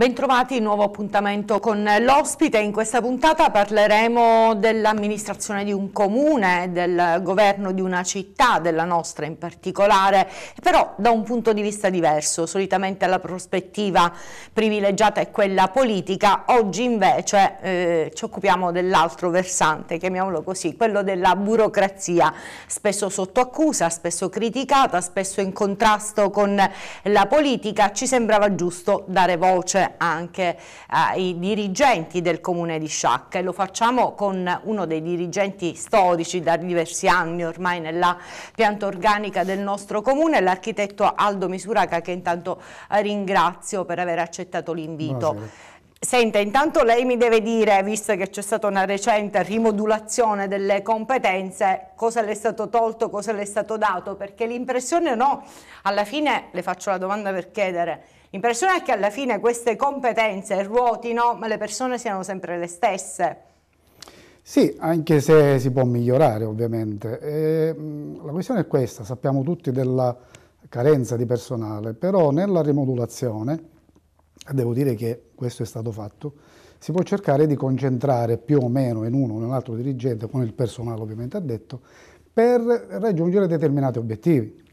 Bentrovati, nuovo appuntamento con l'ospite. In questa puntata parleremo dell'amministrazione di un comune, del governo di una città, della nostra in particolare, però da un punto di vista diverso. Solitamente la prospettiva privilegiata è quella politica, oggi invece eh, ci occupiamo dell'altro versante, chiamiamolo così, quello della burocrazia, spesso sotto accusa, spesso criticata, spesso in contrasto con la politica. Ci sembrava giusto dare voce anche ai eh, dirigenti del comune di Sciacca e lo facciamo con uno dei dirigenti storici da diversi anni ormai nella pianta organica del nostro comune, l'architetto Aldo Misuraca che intanto eh, ringrazio per aver accettato l'invito. Senta, intanto lei mi deve dire, visto che c'è stata una recente rimodulazione delle competenze, cosa le è stato tolto, cosa le è stato dato, perché l'impressione no, alla fine le faccio la domanda per chiedere, in è che alla fine queste competenze ruotino, ma le persone siano sempre le stesse. Sì, anche se si può migliorare ovviamente. E, la questione è questa, sappiamo tutti della carenza di personale, però nella rimodulazione, e devo dire che questo è stato fatto, si può cercare di concentrare più o meno in uno o nell'altro dirigente, con il personale ovviamente addetto, per raggiungere determinati obiettivi.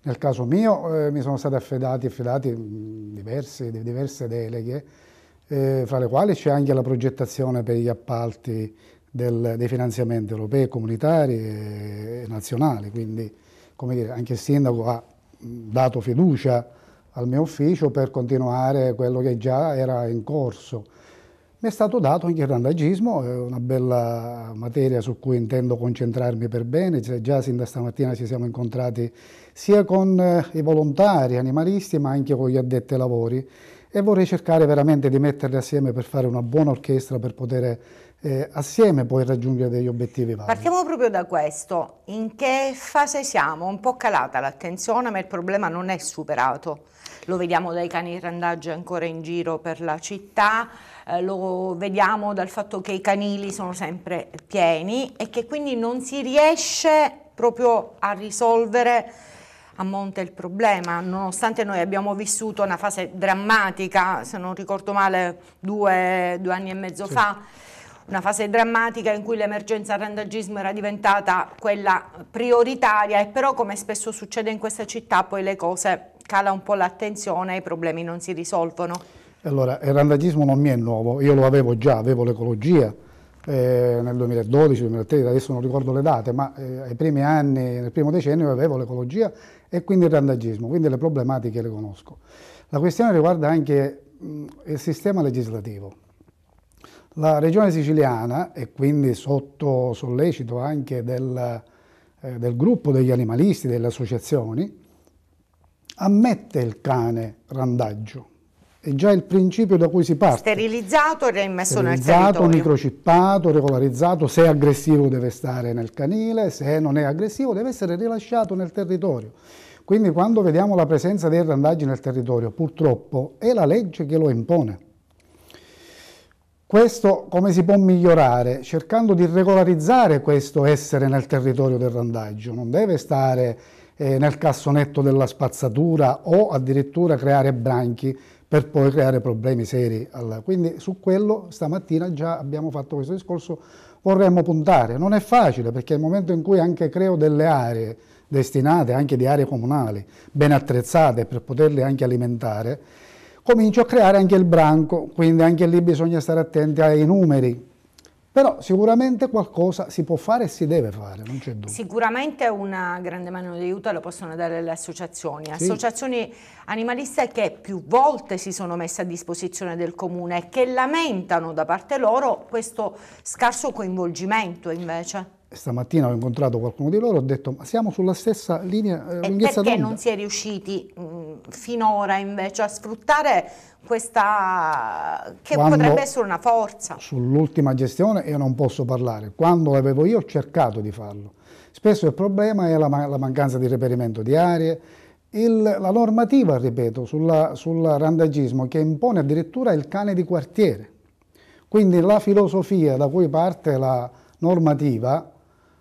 Nel caso mio eh, mi sono state affidate, affidate mm, diverse, diverse deleghe, eh, fra le quali c'è anche la progettazione per gli appalti del, dei finanziamenti europei, comunitari e, e nazionali. Quindi, come dire, anche il sindaco ha mm, dato fiducia al mio ufficio per continuare quello che già era in corso. Mi è stato dato anche il randagismo, è una bella materia su cui intendo concentrarmi per bene, già sin da stamattina ci siamo incontrati sia con eh, i volontari animalisti ma anche con gli addetti ai lavori e vorrei cercare veramente di metterli assieme per fare una buona orchestra per poter eh, assieme poi raggiungere degli obiettivi vari. Partiamo proprio da questo, in che fase siamo? Un po' calata l'attenzione ma il problema non è superato, lo vediamo dai cani randaggi ancora in giro per la città, eh, lo vediamo dal fatto che i canili sono sempre pieni e che quindi non si riesce proprio a risolvere a monte il problema, nonostante noi abbiamo vissuto una fase drammatica, se non ricordo male due, due anni e mezzo sì. fa, una fase drammatica in cui l'emergenza randagismo era diventata quella prioritaria e però come spesso succede in questa città poi le cose cala un po' l'attenzione e i problemi non si risolvono. Allora, il randagismo non mi è nuovo, io lo avevo già, avevo l'ecologia eh, nel 2012-2013, adesso non ricordo le date, ma eh, ai primi anni, nel primo decennio avevo l'ecologia e quindi il randagismo, quindi le problematiche le conosco. La questione riguarda anche mh, il sistema legislativo. La regione siciliana, e quindi sotto sollecito anche del, eh, del gruppo degli animalisti, delle associazioni, ammette il cane randaggio, è già il principio da cui si parte. Sterilizzato e reimmesso nel territorio. Sterilizzato, microcippato, regolarizzato, se è aggressivo deve stare nel canile, se non è aggressivo deve essere rilasciato nel territorio. Quindi quando vediamo la presenza dei randaggi nel territorio, purtroppo è la legge che lo impone. Questo come si può migliorare? Cercando di regolarizzare questo essere nel territorio del randaggio, non deve stare eh, nel cassonetto della spazzatura o addirittura creare branchi per poi creare problemi seri. Alla... Quindi su quello stamattina già abbiamo fatto questo discorso, vorremmo puntare. Non è facile perché nel momento in cui anche creo delle aree destinate, anche di aree comunali, ben attrezzate per poterle anche alimentare, comincio a creare anche il branco, quindi anche lì bisogna stare attenti ai numeri, però sicuramente qualcosa si può fare e si deve fare, non c'è dubbio. Sicuramente una grande mano di aiuto lo possono dare le associazioni, sì. associazioni animaliste che più volte si sono messe a disposizione del comune e che lamentano da parte loro questo scarso coinvolgimento invece. Stamattina ho incontrato qualcuno di loro, e ho detto ma siamo sulla stessa linea eh, lunghezza d'onda. Perché non si è riusciti mh, mm, finora invece a sfruttare questa che Quando, potrebbe essere una forza. Sull'ultima gestione io non posso parlare. Quando l'avevo io ho cercato di farlo. Spesso il problema è la, la mancanza di reperimento di aree, il, la normativa, ripeto, sul randagismo che impone addirittura il cane di quartiere. Quindi la filosofia da cui parte la normativa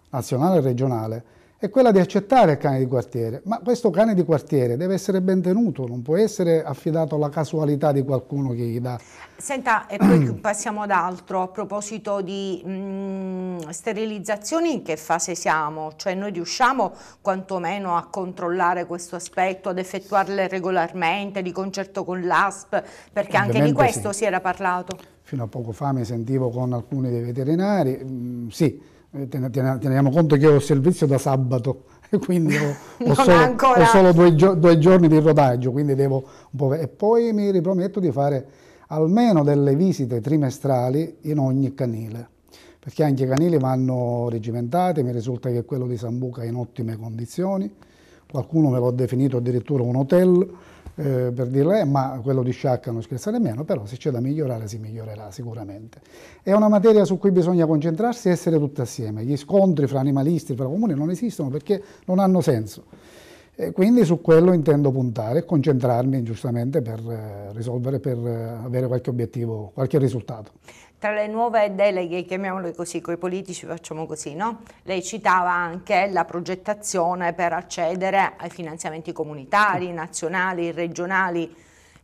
nazionale e regionale è quella di accettare il cane di quartiere, ma questo cane di quartiere deve essere ben tenuto, non può essere affidato alla casualità di qualcuno che gli dà. Senta, e poi passiamo ad altro, a proposito di mh, mm, sterilizzazioni, in che fase siamo? Cioè noi riusciamo quantomeno a controllare questo aspetto, ad effettuarle regolarmente, di concerto con l'ASP, perché anche di questo sì. si era parlato. Fino a poco fa mi sentivo con alcuni dei veterinari, mh, mm, sì eh, teniamo conto che io ho servizio da sabato, e quindi ho, ho, solo, ho solo, due, due, giorni di rodaggio, quindi devo un po'... E poi mi riprometto di fare almeno delle visite trimestrali in ogni canile, perché anche i canili vanno regimentati, mi risulta che quello di Sambuca è in ottime condizioni, qualcuno me l'ha definito addirittura un hotel, eh, per dirle, eh, ma quello di sciacca non scherzare meno, però se c'è da migliorare si migliorerà sicuramente. È una materia su cui bisogna concentrarsi e essere tutti assieme. Gli scontri fra animalisti, e fra comuni non esistono perché non hanno senso. E quindi su quello intendo puntare e concentrarmi giustamente per eh, risolvere, per eh, avere qualche obiettivo, qualche risultato tra le nuove deleghe, chiamiamole così, coi politici facciamo così, no? Lei citava anche la progettazione per accedere ai finanziamenti comunitari, nazionali, regionali,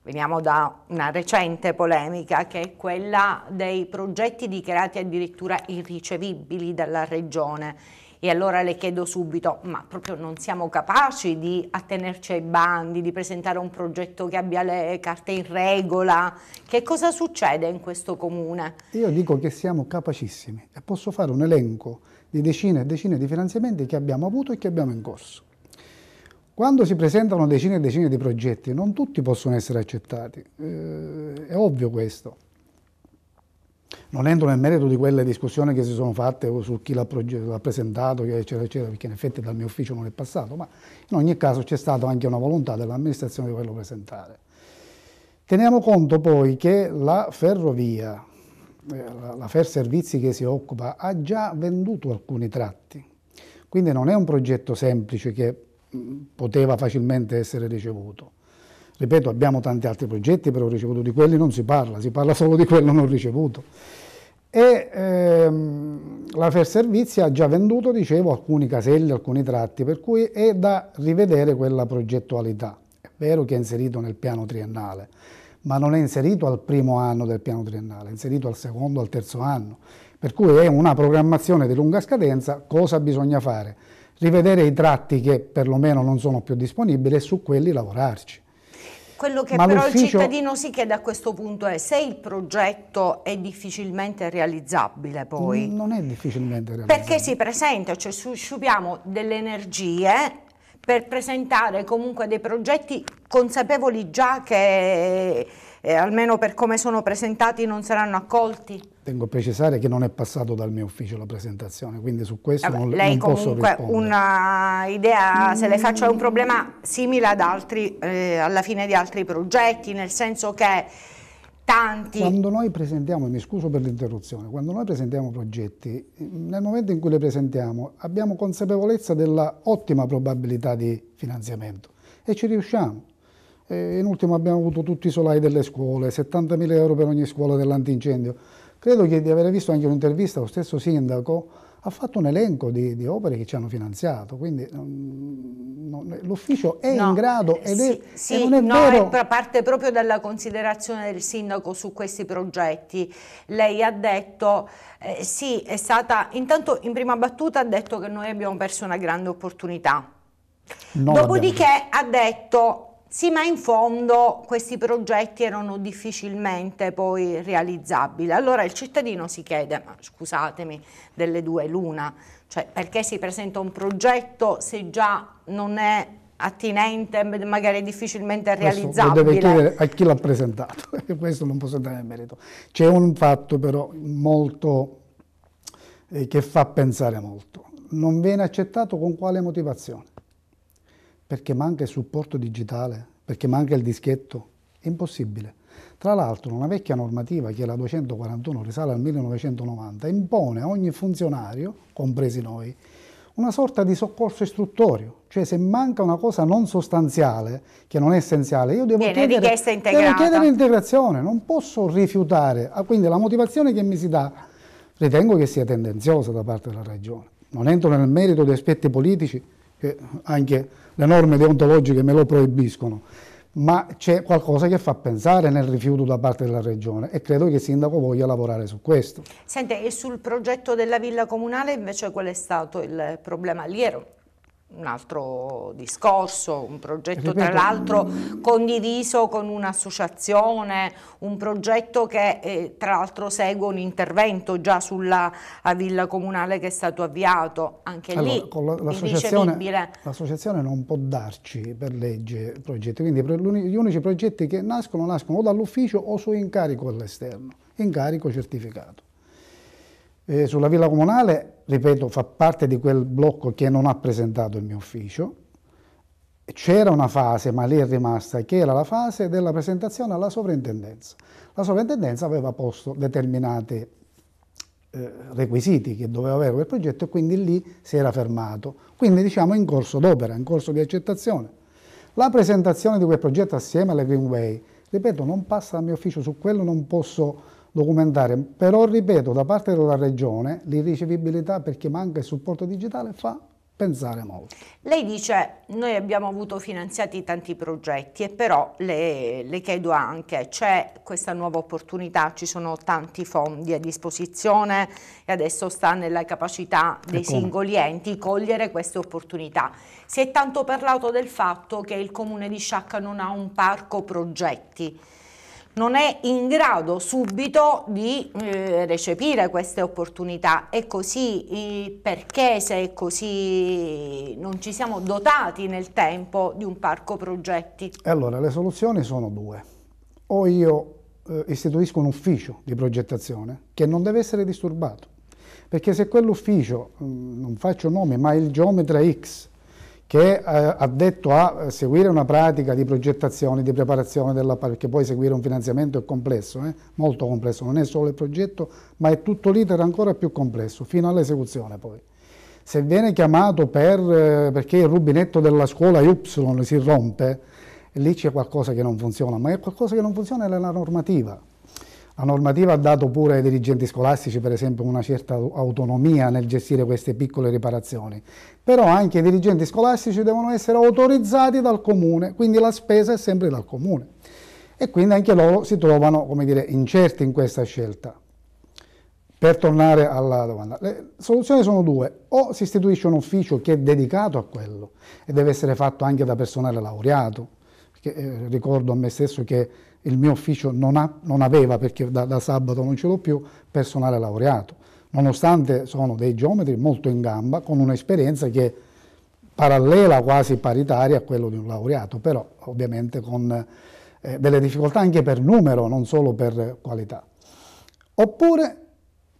veniamo da una recente polemica che è quella dei progetti dichiarati addirittura irricevibili dalla regione e allora le chiedo subito, ma proprio non siamo capaci di attenerci ai bandi, di presentare un progetto che abbia le carte in regola? Che cosa succede in questo comune? Io dico che siamo capacissimi e posso fare un elenco di decine e decine di finanziamenti che abbiamo avuto e che abbiamo in corso. Quando si presentano decine e decine di progetti, non tutti possono essere accettati, eh, è ovvio questo. Non entro nel merito di quelle discussioni che si sono fatte su chi l'ha, presentato, eccetera, eccetera, perché in effetti dal mio ufficio non è passato, ma in ogni caso c'è stata anche una volontà dell'amministrazione di quello presentare. Teniamo conto poi che la ferrovia, eh, la Fer Servizi che si occupa, ha già venduto alcuni tratti, quindi non è un progetto semplice che mm, poteva facilmente essere ricevuto. Ripeto, abbiamo tanti altri progetti, però ricevuto di quelli non si parla, si parla solo di quello non ricevuto. E ehm, la Fair Servizi ha già venduto, dicevo, alcuni caselli, alcuni tratti, per cui è da rivedere quella progettualità. È vero che è inserito nel piano triennale, ma non è inserito al primo anno del piano triennale, è inserito al secondo, al terzo anno. Per cui è una programmazione di lunga scadenza, cosa bisogna fare? Rivedere i tratti che perlomeno non sono più disponibili e su quelli lavorarci. Quello che Ma però il cittadino si chiede a questo punto è se il progetto è difficilmente realizzabile poi. Non è difficilmente realizzabile. Perché si presenta, cioè sciupiamo delle energie per presentare comunque dei progetti consapevoli già che eh, almeno per come sono presentati, non saranno accolti? Tengo a precisare che non è passato dal mio ufficio la presentazione, quindi su questo Vabbè, non, lei non posso rispondere. Lei comunque un'idea, se le faccio, è un problema simile ad altri, eh, alla fine di altri progetti, nel senso che tanti... Quando noi presentiamo, mi scuso per l'interruzione, quando noi presentiamo progetti, nel momento in cui li presentiamo abbiamo consapevolezza della ottima probabilità di finanziamento e ci riusciamo. E in ultimo abbiamo avuto tutti i solai delle scuole, 70.000 euro per ogni scuola dell'antincendio. Credo che di aver visto anche un'intervista, lo stesso sindaco ha fatto un elenco di, di opere che ci hanno finanziato, quindi mm, no, l'ufficio è no, in grado ed sì, è, sì, non è no, vero... È, parte proprio dalla considerazione del sindaco su questi progetti. Lei ha detto, eh, sì, è stata, intanto in prima battuta ha detto che noi abbiamo perso una grande opportunità. No, Dopodiché ha detto sì, ma in fondo questi progetti erano difficilmente poi realizzabili. Allora il cittadino si chiede, ma scusatemi, delle due l'una, cioè perché si presenta un progetto se già non è attinente, magari difficilmente realizzabile. Questo deve chiedere a chi l'ha presentato, questo non posso entrare nel merito. C'è un fatto però molto eh, che fa pensare molto. Non viene accettato con quale motivazione? perché manca il supporto digitale, perché manca il dischetto. È impossibile. Tra l'altro una vecchia normativa, che è la 241, risale al 1990, impone a ogni funzionario, compresi noi, una sorta di soccorso istruttorio, cioè se manca una cosa non sostanziale, che non è essenziale, io devo, chiedere, devo chiedere integrazione, non posso rifiutare. Ah, quindi la motivazione che mi si dà ritengo che sia tendenziosa da parte della Regione. Non entro nel merito di aspetti politici, che anche le norme deontologiche me lo proibiscono, ma c'è qualcosa che fa pensare nel rifiuto da parte della Regione e credo che il Sindaco voglia lavorare su questo. Sente, e sul progetto della Villa Comunale invece qual è stato il problema? Lì ero un altro discorso, un progetto Ripeto, tra l'altro condiviso con un'associazione, un progetto che eh, tra l'altro segue un intervento già sulla villa comunale che è stato avviato, anche allora, lì l'associazione, l'associazione non può darci per legge progetti, quindi gli unici progetti che nascono nascono o dall'ufficio o su incarico all'esterno, incarico certificato. Eh, sulla Villa Comunale, ripeto, fa parte di quel blocco che non ha presentato il mio ufficio. C'era una fase, ma lì è rimasta, che era la fase della presentazione alla sovrintendenza. La sovrintendenza aveva posto determinati eh, requisiti che doveva avere quel progetto e quindi lì si era fermato. Quindi diciamo in corso d'opera, in corso di accettazione. La presentazione di quel progetto assieme alle Greenway, ripeto, non passa dal mio ufficio, su quello non posso documentare, però ripeto, da parte della Regione l'irricevibilità perché manca il supporto digitale fa pensare molto. Lei dice noi abbiamo avuto finanziati tanti progetti e però le, le chiedo anche c'è questa nuova opportunità, ci sono tanti fondi a disposizione e adesso sta nella capacità dei singoli enti cogliere queste opportunità. Si è tanto parlato del fatto che il comune di Sciacca non ha un parco progetti non è in grado subito di eh, recepire queste opportunità. È così perché se è così non ci siamo dotati nel tempo di un parco progetti? Allora, le soluzioni sono due. O io eh, istituisco un ufficio di progettazione che non deve essere disturbato, perché se quell'ufficio, mm, non faccio nome, ma il geometra X, che è eh, detto a eh, seguire una pratica di progettazione, di preparazione della perché poi seguire un finanziamento è complesso, eh? molto complesso, non è solo il progetto, ma è tutto l'iter ancora più complesso, fino all'esecuzione poi. Se viene chiamato per, eh, perché il rubinetto della scuola Y si rompe, lì c'è qualcosa che non funziona, ma è qualcosa che non funziona è la normativa. La normativa ha dato pure ai dirigenti scolastici, per esempio, una certa autonomia nel gestire queste piccole riparazioni, però anche i dirigenti scolastici devono essere autorizzati dal comune, quindi la spesa è sempre dal comune e quindi anche loro si trovano, come dire, incerti in questa scelta. Per tornare alla domanda, le soluzioni sono due, o si istituisce un ufficio che è dedicato a quello e deve essere fatto anche da personale laureato, perché, eh, ricordo a me stesso che il mio ufficio non, ha, non aveva, perché da, da, sabato non ce l'ho più, personale laureato, nonostante sono dei geometri molto in gamba, con un'esperienza che è parallela, quasi paritaria a quella di un laureato, però ovviamente con eh, delle difficoltà anche per numero, non solo per qualità. Oppure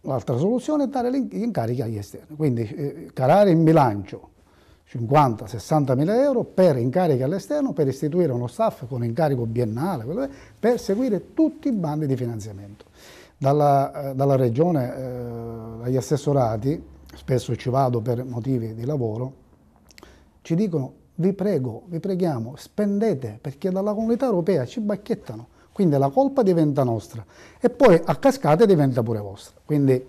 l'altra soluzione è dare gli incarichi agli esterni, quindi eh, calare in bilancio 50-60 mila euro per incarichi all'esterno, per istituire uno staff con incarico biennale, per seguire tutti i bandi di finanziamento. Dalla, eh, dalla regione eh, agli assessorati, spesso ci vado per motivi di lavoro, ci dicono vi prego, vi preghiamo, spendete perché dalla comunità europea ci bacchettano, quindi la colpa diventa nostra e poi a cascata diventa pure vostra. Quindi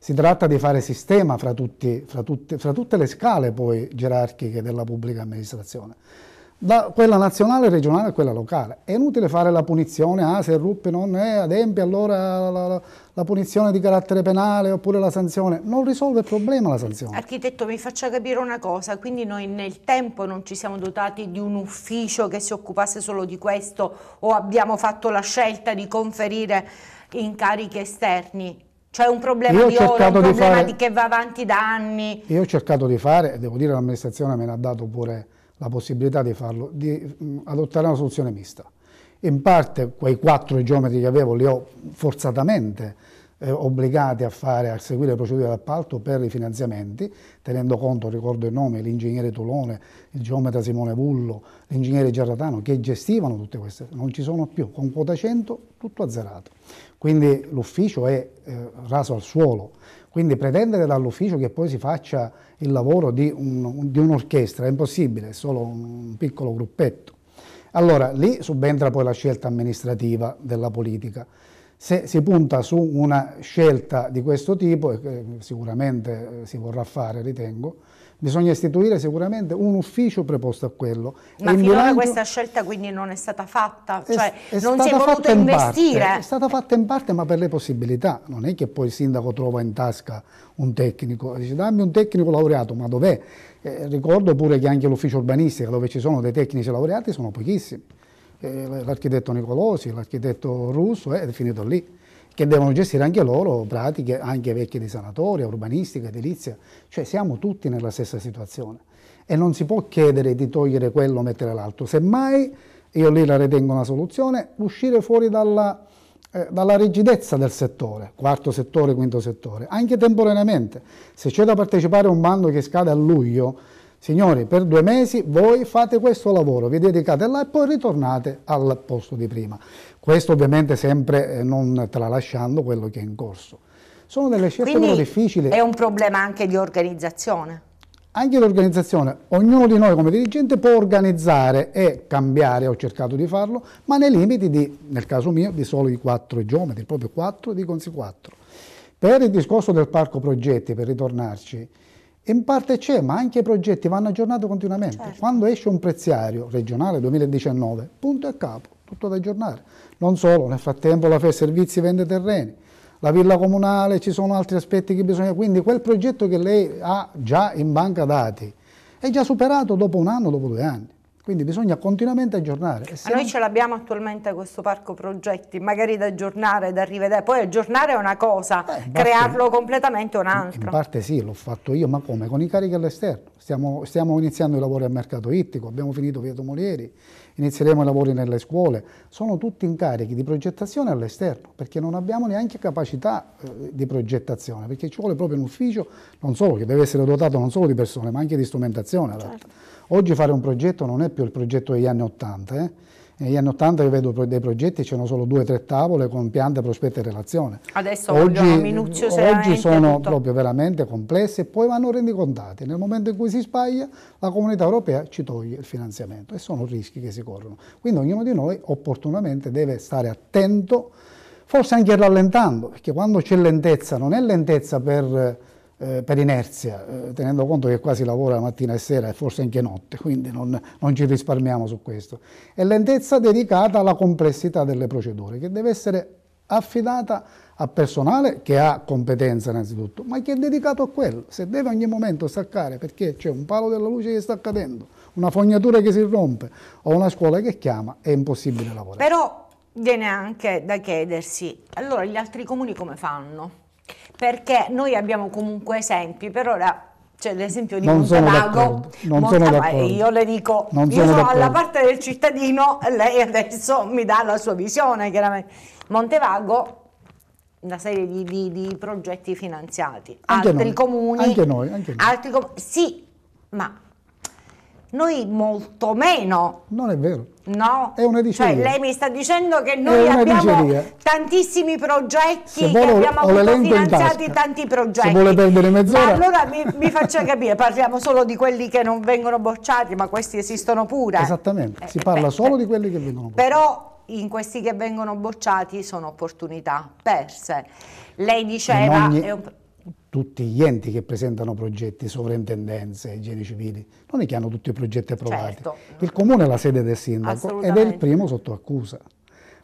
si tratta di fare sistema fra, tutti, fra, tutti, fra tutte le scale poi, gerarchiche della pubblica amministrazione, da quella nazionale, regionale a quella locale. È inutile fare la punizione, ah se ruppi non è eh, adempie allora la, la, la punizione di carattere penale oppure la sanzione, non risolve il problema la sanzione. Architetto mi faccia capire una cosa, quindi noi nel tempo non ci siamo dotati di un ufficio che si occupasse solo di questo o abbiamo fatto la scelta di conferire incarichi esterni c'è un problema di oro, un problema di fare, che va avanti da anni. Io ho cercato di fare, devo dire l'amministrazione me ne ha dato pure la possibilità di farlo, di adottare una soluzione mista. In parte quei quattro geometri che avevo li ho forzatamente eh, obbligati a, fare, a seguire le procedure d'appalto per i finanziamenti, tenendo conto, ricordo i nomi, l'ingegnere Tolone, il geometra Simone Bullo, l'ingegnere Gerratano, che gestivano tutte queste, non ci sono più, con quota 100 tutto azzerato quindi l'ufficio è eh, raso al suolo, quindi pretendere dall'ufficio che poi si faccia il lavoro di, un, di un'orchestra è impossibile, è solo un piccolo gruppetto. Allora lì subentra poi la scelta amministrativa della politica. Se si punta su una scelta di questo tipo, e eh, sicuramente eh, si vorrà fare, ritengo, Bisogna istituire sicuramente un ufficio preposto a quello. Ma finora bilancio... questa scelta quindi non è stata fatta? cioè è non si è voluto in investire? Parte, è stata fatta in parte ma per le possibilità, non è che poi il sindaco trova in tasca un tecnico, dice dammi un tecnico laureato, ma dov'è? Eh, ricordo pure che anche l'ufficio urbanistico dove ci sono dei tecnici laureati sono pochissimi eh, l'architetto Nicolosi, l'architetto russo, eh, è finito lì che devono gestire anche loro pratiche anche vecchie di sanatoria, urbanistica, edilizia, cioè siamo tutti nella stessa situazione e non si può chiedere di togliere quello, e mettere l'altro, semmai io lì la ritengo una soluzione, uscire fuori dalla, eh, dalla rigidezza del settore, quarto settore, quinto settore, anche temporaneamente. Se c'è da partecipare a un bando che scade a luglio, signori, per due mesi voi fate questo lavoro, vi dedicate là e poi ritornate al posto di prima. Questo ovviamente sempre eh, non tralasciando quello che è in corso. Sono delle scelte Quindi però difficili. È un problema anche di organizzazione. Anche di organizzazione. Ognuno di noi come dirigente può organizzare e cambiare, ho cercato di farlo, ma nei limiti di, nel caso mio, di solo i quattro geometri, proprio quattro, diconsi quattro. Per il discorso del parco progetti, per ritornarci, in parte c'è, ma anche i progetti vanno aggiornati continuamente. Certo. Quando esce un preziario regionale 2019, punto e capo tutto da aggiornare. Non solo, nel frattempo la Servizi vende terreni, la villa comunale, ci sono altri aspetti che bisogna... Quindi quel progetto che lei ha già in banca dati è già superato dopo un anno, dopo due anni. Quindi bisogna continuamente aggiornare. Ma ah, siamo... noi ce l'abbiamo attualmente questo parco progetti, magari da aggiornare, da rivedere. Poi aggiornare è una cosa, Beh, crearlo completamente è un'altra. In parte sì, l'ho fatto io, ma come? Con i carichi all'esterno. Stiamo, stiamo, iniziando i lavori al mercato ittico, abbiamo finito Vieto Molieri inizieremo i lavori nelle scuole, sono tutti incarichi di progettazione all'esterno, perché non abbiamo neanche capacità eh, di progettazione, perché ci vuole proprio un ufficio, non solo, che deve essere dotato non solo di persone, ma anche di strumentazione. Certo. Oggi fare un progetto non è più il progetto degli anni Ottanta, eh? Negli anni 80 io vedo dei progetti, c'erano solo due o tre tavole con piante, prospetto e relazione. Adesso oggi, oggi sono tutto. proprio veramente complesse e poi vanno rendicontati. Nel momento in cui si sbaglia, la comunità europea ci toglie il finanziamento e sono rischi che si corrono. Quindi ognuno di noi opportunamente deve stare attento, forse anche rallentando, perché quando c'è lentezza non è lentezza per eh, per inerzia, eh, tenendo conto che quasi si lavora mattina e sera e forse anche notte, quindi non, non, ci risparmiamo su questo. E lentezza dedicata alla complessità delle procedure, che deve essere affidata a personale che ha competenza innanzitutto, ma che è dedicato a quello. Se deve ogni momento staccare perché c'è un palo della luce che sta cadendo, una fognatura che si rompe o una scuola che chiama, è impossibile lavorare. Però viene anche da chiedersi, allora gli altri comuni come fanno? perché noi abbiamo comunque esempi, per ora c'è l'esempio di non Montalago, non Monta, eh, io le dico, non io sono, sono alla parte del cittadino lei adesso mi dà la sua visione, chiaramente. Montevago una serie di, di, di progetti finanziati, anche altri noi, comuni, anche noi, anche noi. Altri com sì, ma noi molto meno. Non è vero. No, è una diceria. Cioè, lei mi sta dicendo che noi abbiamo tantissimi progetti, che abbiamo avuto finanziati tanti progetti. Se vuole perdere mezz'ora. allora mi, mi, faccia capire, parliamo solo di quelli che non vengono bocciati, ma questi esistono pure. Esattamente, si eh, parla eh, solo eh, di quelli che vengono bocciati. Però in questi che vengono bocciati sono opportunità perse. Lei diceva... Ogni... È un, tutti gli enti che presentano progetti, sovrintendenze, igiene civili, non è che hanno tutti i progetti approvati. Certo. Il comune è la sede del sindaco ed è il primo sotto accusa,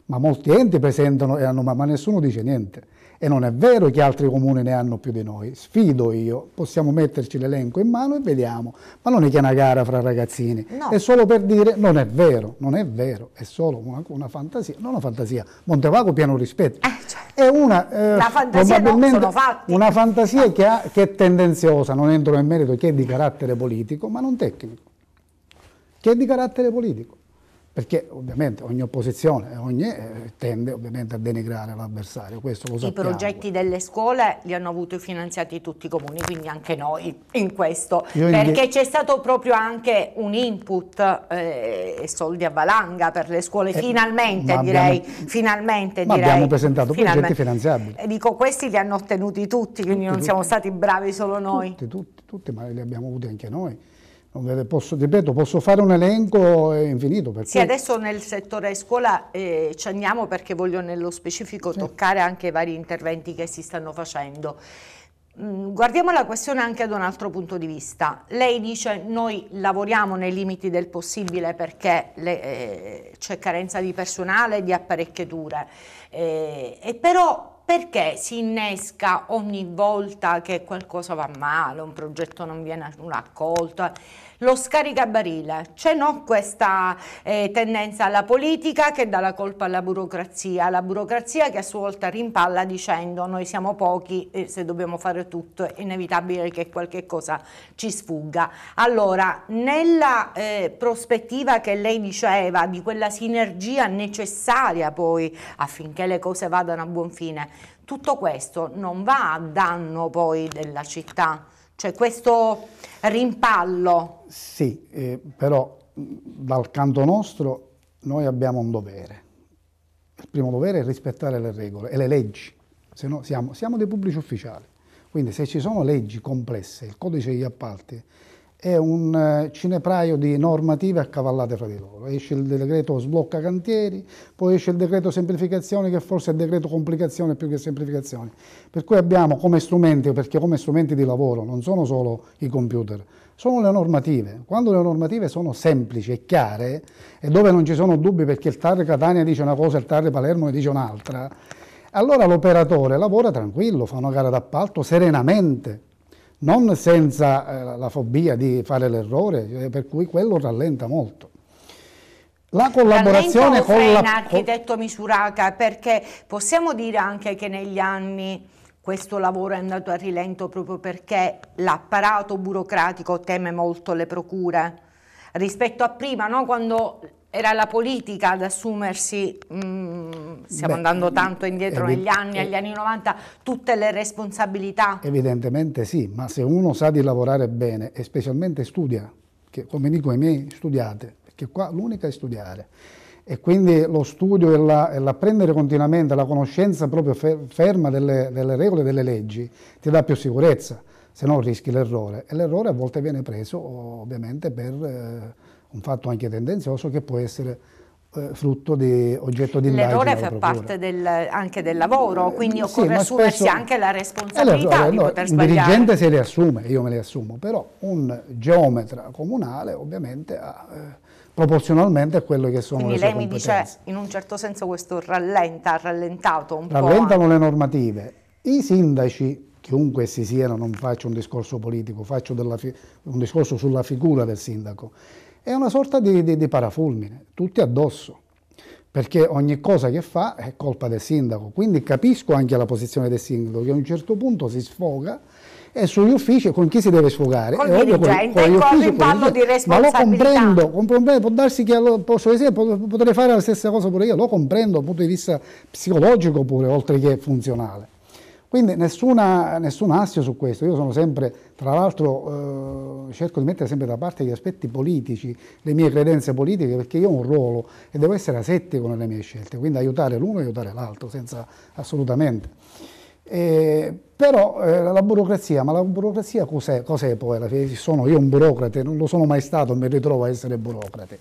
ma molti enti presentano, e hanno, ma nessuno dice niente. E non è vero che altri comuni ne hanno più di noi, sfido io, possiamo metterci l'elenco in mano e vediamo, ma non è che è una gara fra ragazzini, no. è solo per dire non è vero, non è vero, è solo una, una fantasia, non una fantasia, Montevago pieno rispetto, eh, cioè, è una, eh, fantasia, no, una fantasia che, ha, che è tendenziosa, non entro nel merito, che è di carattere politico, ma non tecnico, che è di carattere politico perché ovviamente ogni opposizione ogni, eh, tende ovviamente a denigrare l'avversario, questo lo sappiamo. I progetti delle scuole li hanno avuti finanziati tutti i comuni, quindi anche noi in questo, Io perché c'è stato proprio anche un input eh, e eh, soldi a valanga per le scuole, eh, finalmente direi, finalmente ma direi. abbiamo presentato progetti finanziabili. E Dico, questi li hanno ottenuti tutti, quindi tutti, non tutti. siamo stati bravi solo noi. Tutti, tutti, tutti, ma li abbiamo avuti anche noi Posso, ripeto, posso fare un elenco infinito. Perché... Sì, adesso nel settore scuola eh, ci andiamo perché voglio nello specifico sì. toccare anche i vari interventi che si stanno facendo. Mm, guardiamo la questione anche da un altro punto di vista. Lei dice noi lavoriamo nei limiti del possibile perché eh, c'è carenza di personale e di apparecchiature, eh, e però perché si innesca ogni volta che qualcosa va male, un progetto non viene accolto? lo scaricabarile. C'è no, questa eh, tendenza alla politica che dà la colpa alla burocrazia, la burocrazia che a sua volta rimpalla dicendo noi siamo pochi e se dobbiamo fare tutto è inevitabile che qualche cosa ci sfugga. Allora, nella eh, prospettiva che lei diceva di quella sinergia necessaria poi affinché le cose vadano a buon fine, tutto questo non va a danno poi della città? Cioè questo rimpallo. Sì, eh, però dal canto nostro noi abbiamo un dovere. Il primo dovere è rispettare le regole e le leggi, se no siamo, siamo dei pubblici ufficiali. Quindi se ci sono leggi complesse, il codice degli appalti, è un eh, cinepraio di normative accavallate fra di loro. Esce il decreto sblocca cantieri, poi esce il decreto semplificazione, che forse è il decreto complicazione più che semplificazione. Per cui abbiamo come strumenti, perché come strumenti di lavoro non sono solo i computer, sono le normative. Quando le normative sono semplici e chiare e dove non ci sono dubbi perché il TAR Catania dice una cosa, e il TAR Palermo ne dice un'altra, allora l'operatore lavora tranquillo, fa una gara d'appalto serenamente, non senza eh, la fobia di fare l'errore, eh, per cui quello rallenta molto. La collaborazione con frena, la... architetto Misurata, perché possiamo dire anche che negli anni questo lavoro è andato a rilento proprio perché l'apparato burocratico teme molto le procure rispetto a prima, no? quando era la politica ad assumersi, mh, mm, stiamo Beh, andando tanto indietro negli anni, agli anni 90, tutte le responsabilità? Evidentemente sì, ma se uno sa di lavorare bene e specialmente studia, che come dico ai miei studiate, perché qua l'unica è studiare, e quindi lo studio e, l'apprendere continuamente, la conoscenza proprio ferma delle, delle regole e delle leggi, ti dà più sicurezza, se no rischi l'errore e l'errore a volte viene preso ovviamente per... Eh, un fatto anche tendenzioso che può essere eh, frutto di oggetto di indagine. L'errore fa parte del, anche del lavoro, quindi occorre sì, assumersi spesso, anche la responsabilità allora, di poter sbagliare. Il dirigente se le assume, io me le assumo, però un geometra comunale ovviamente ha, eh, proporzionalmente a quello che sono quindi le sue Quindi lei mi dice in un certo senso questo rallenta, ha rallentato un Rallentano po'. Rallentano le normative. I sindaci, chiunque si siano, non faccio un discorso politico, faccio della, un discorso sulla figura del sindaco è una sorta di, di, di parafulmine, tutti addosso perché ogni cosa che fa è colpa del sindaco. Quindi capisco anche la posizione del sindaco che a un certo punto si sfoga e sugli uffici con chi si deve sfogare? Con, ovvio, con, con gli uffici, in pallo di responsabilità. Ma lo comprendo, può darsi che posso, potrei fare la stessa cosa pure io, lo comprendo dal punto di vista psicologico pure, oltre che funzionale. Quindi nessuna, nessun assio su questo, io sono sempre, tra l'altro eh, cerco di mettere sempre da parte gli aspetti politici, le mie credenze politiche, perché io ho un ruolo e devo essere asettico nelle mie scelte, quindi aiutare l'uno e aiutare l'altro, senza assolutamente. Eh, però eh, la burocrazia, ma la burocrazia cos'è, cos'è poi alla Sono io un burocrate, non lo sono mai stato, mi ritrovo a essere burocrate.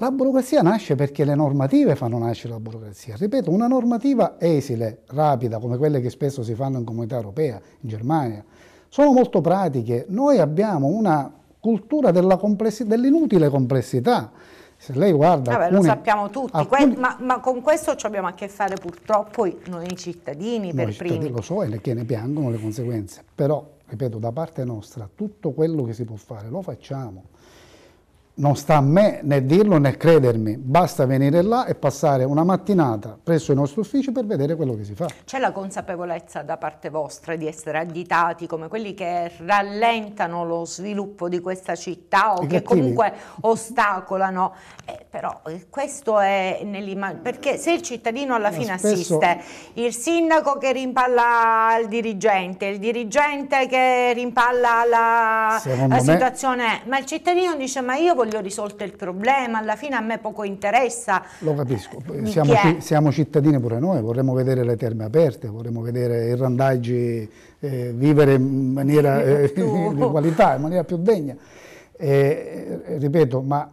La burocrazia nasce perché le normative fanno nascere la burocrazia. Ripeto, una normativa esile, rapida, come quelle che spesso si fanno in comunità europea, in Germania, sono molto pratiche. Noi abbiamo una cultura complessi dell'inutile complessità. Se lei guarda... Vabbè, alcune, lo sappiamo tutti, alcune, ma, ma, con questo ci abbiamo a che fare purtroppo noi cittadini per noi primi. Cittadini, lo so e che ne piangono le conseguenze, però, ripeto, da parte nostra tutto quello che si può fare lo facciamo non sta a me né dirlo né credermi, basta venire là e passare una mattinata presso i nostri uffici per vedere quello che si fa. C'è la consapevolezza da parte vostra di essere additati come quelli che rallentano lo sviluppo di questa città o I che cattivi. comunque ostacolano, eh, però eh, questo è nell'immagine, perché se il cittadino alla eh, fine spesso... assiste, il sindaco che rimpalla il dirigente, il dirigente che rimpalla la Secondo situazione, ma il cittadino dice ma io voglio voglio risolto il problema, alla fine a me poco interessa. Lo capisco, eh, siamo, siamo cittadini pure noi, vorremmo vedere le terme aperte, vorremmo vedere i randaggi eh, vivere in maniera eh, di qualità, in maniera più degna. Eh, ripeto, ma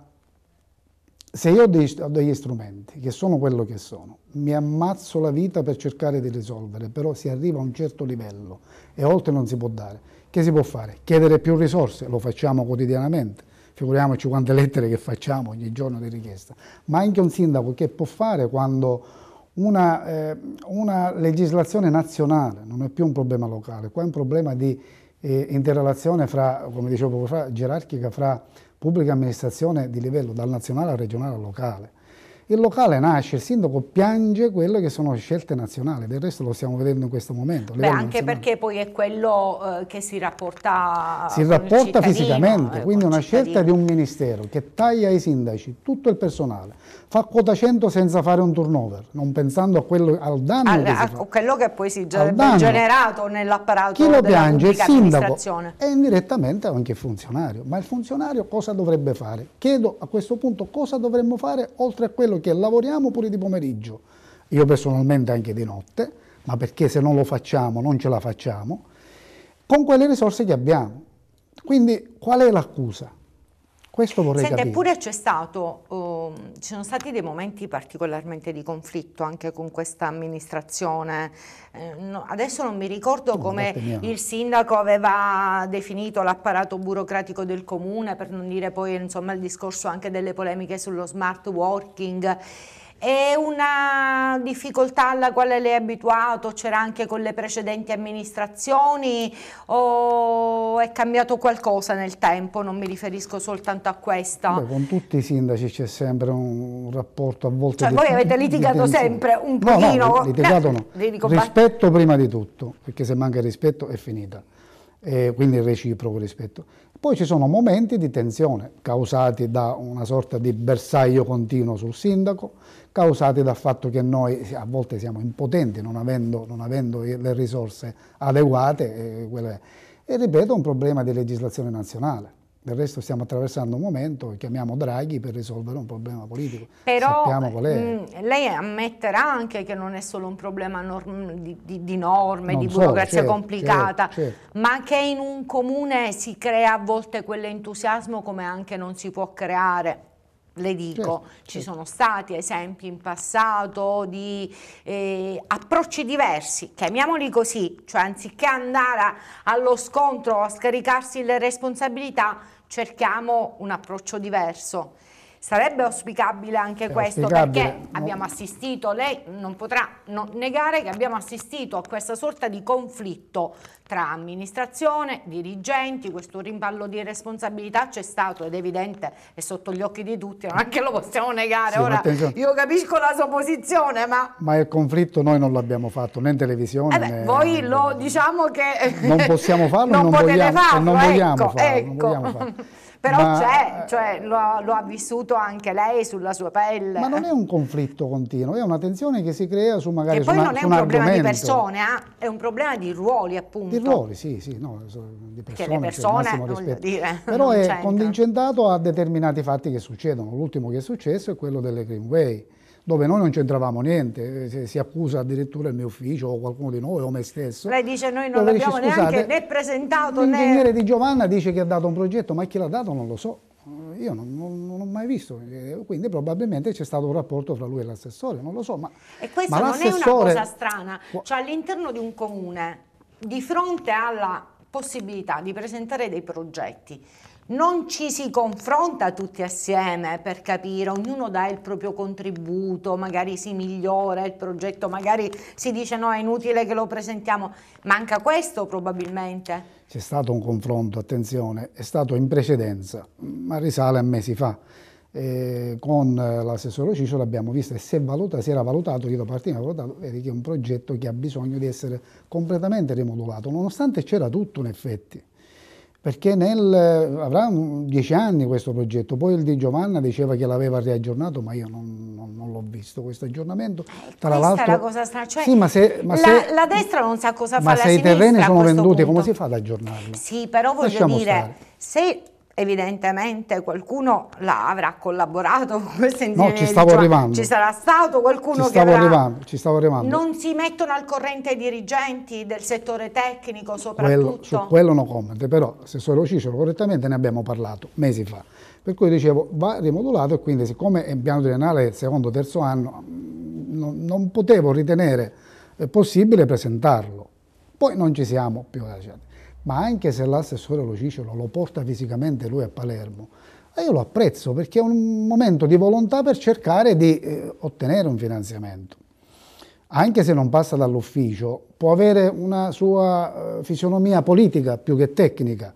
se io ho degli, ho degli strumenti, che sono quello che sono, mi ammazzo la vita per cercare di risolvere, però si arriva a un certo livello e oltre non si può dare. Che si può fare? Chiedere più risorse, lo facciamo quotidianamente figuriamoci quante lettere che facciamo ogni giorno di richiesta, ma anche un sindaco che può fare quando una, eh, una legislazione nazionale non è più un problema locale, qua è un problema di eh, interrelazione fra, come dicevo poco fa, gerarchica fra pubblica amministrazione di livello dal nazionale al regionale al locale. Il locale nasce, il sindaco piange quelle che sono scelte nazionali, del resto lo stiamo vedendo in questo momento. Beh, anche nazionale. perché poi è quello eh, che si rapporta Si rapporta eh, fisicamente, eh, quindi una scelta di un ministero che taglia i sindaci tutto il personale, fa quota 100 senza fare un turnover, non pensando a quello, al danno al, che a fa. quello che poi si è generato nell'apparato Chi lo piange? Il sindaco e indirettamente anche il funzionario. Ma il funzionario cosa dovrebbe fare? Chiedo a questo punto cosa dovremmo fare oltre a quello pensiero che lavoriamo pure di pomeriggio, io personalmente anche di notte, ma perché se non lo facciamo non ce la facciamo, con quelle risorse che abbiamo. Quindi qual è l'accusa? Questo vorrei Senta, capire. Eppure c'è stato, uh, ci sono stati dei momenti particolarmente di conflitto anche con questa amministrazione. Eh, no, adesso non mi ricordo come il sindaco aveva definito l'apparato burocratico del comune, per non dire poi insomma, il discorso anche delle polemiche sullo smart working. È una difficoltà alla quale lei è abituato? C'era anche con le precedenti amministrazioni o è cambiato qualcosa nel tempo? Non mi riferisco soltanto a questa. Beh, con tutti i sindaci c'è sempre un rapporto a volte... Cioè di, voi avete litigato sempre un no, pochino? No, litigato no. rispetto prima di tutto, perché se manca il rispetto è finita. Eh, quindi il reciproco rispetto. Poi ci sono momenti di tensione causati da una sorta di bersaglio continuo sul sindaco, causati dal fatto che noi a volte siamo impotenti non avendo, non avendo le risorse adeguate. E, eh, quelle, e ripeto, un problema di legislazione nazionale. Del resto stiamo attraversando un momento, chiamiamo Draghi per risolvere un problema politico. Però mh, mm, lei ammetterà anche che non è solo un problema norm di, di, di, norme, non di burocrazia so, certo, complicata, certo, certo. ma che in un comune si crea a volte quell'entusiasmo come anche non si può creare le dico, certo, ci certo. sono stati esempi in passato di eh, approcci diversi, chiamiamoli così, cioè anziché andare a, allo scontro, a scaricarsi le responsabilità, cerchiamo un approccio diverso Sarebbe auspicabile anche È questo auspicabile, perché abbiamo assistito, lei non potrà negare che abbiamo assistito a questa sorta di conflitto tra amministrazione, dirigenti, questo rimballo di responsabilità c'è stato ed è evidente, è sotto gli occhi di tutti, non è che lo possiamo negare. Sì, Ora io capisco la sua posizione, ma... Ma il conflitto noi non l'abbiamo fatto, né in televisione eh beh, né... Voi lo diciamo che... Non possiamo farlo, non, non vogliamo, farlo, non vogliamo ecco, farlo, ecco. Non vogliamo farlo. Però ma, c'è, eh, cioè, lo ha, lo, ha vissuto anche lei sulla sua pelle. Ma non è un conflitto continuo, è una tensione che si crea su magari... Che poi su una, non è un, un problema argomento. di persone, eh? è un problema di ruoli appunto. Di ruoli, sì, sì, no, di persone. Perché le persone, cioè, voglio dire, Però è c'entra. contingentato a determinati fatti che succedono. L'ultimo che è successo è quello delle Greenway dove noi non c'entravamo niente, eh, si accusa addirittura il mio ufficio o qualcuno di noi o me stesso. Lei dice noi non l'abbiamo dice, neanche né presentato l'ingegnere né... L'ingegnere di Giovanna dice che ha dato un progetto, ma chi l'ha dato? non lo so, eh, io non, non, non, ho mai visto, eh, quindi probabilmente c'è stato un rapporto fra lui e l'assessore, non lo so. Ma, e questa non è una cosa strana, cioè all'interno di un comune, di fronte alla possibilità di presentare dei progetti, non ci si confronta tutti assieme per capire, ognuno dà il proprio contributo, magari si migliora il progetto, magari si dice no è inutile che lo presentiamo, manca questo probabilmente. C'è stato un confronto, attenzione, è stato in precedenza, ma risale a mesi fa. Eh, con l'assessore Ciccio l'abbiamo visto e si, valuta, si, era valutato, io da parte mi valutato, vedi che è un progetto che ha bisogno di essere completamente rimodulato, nonostante c'era tutto in effetti perché nel, avrà dieci anni questo progetto, poi il di Giovanna diceva che l'aveva riaggiornato, ma io non, non, non l'ho visto questo aggiornamento. Eh, Tra Questa è la cosa strana, cioè sì, ma se, ma la, se, la, destra non sa cosa fare, ma se i terreni sono venduti punto. come si fa ad aggiornarli? Sì, però voglio Lasciamo dire, stare. se evidentemente qualcuno la avrà collaborato con questo insieme. No, ci stavo arrivando. Ci sarà stato qualcuno ci stavo che avrà... arrivando, ci stavo arrivando. Non si mettono al corrente i dirigenti del settore tecnico soprattutto? Quello, su quello no comment, però se Assessore Cicero correttamente ne abbiamo parlato mesi fa. Per cui dicevo, va rimodulato e quindi siccome è un piano triennale secondo terzo anno, mm, non, non potevo ritenere eh, possibile presentarlo. Poi non ci siamo più lasciati. Eh, ma anche se l'assessore lo Locicelo lo porta fisicamente lui a Palermo, eh, io lo apprezzo perché è un momento di volontà per cercare di eh, ottenere un finanziamento. Anche se non passa dall'ufficio, può avere una sua eh, fisionomia politica più che tecnica.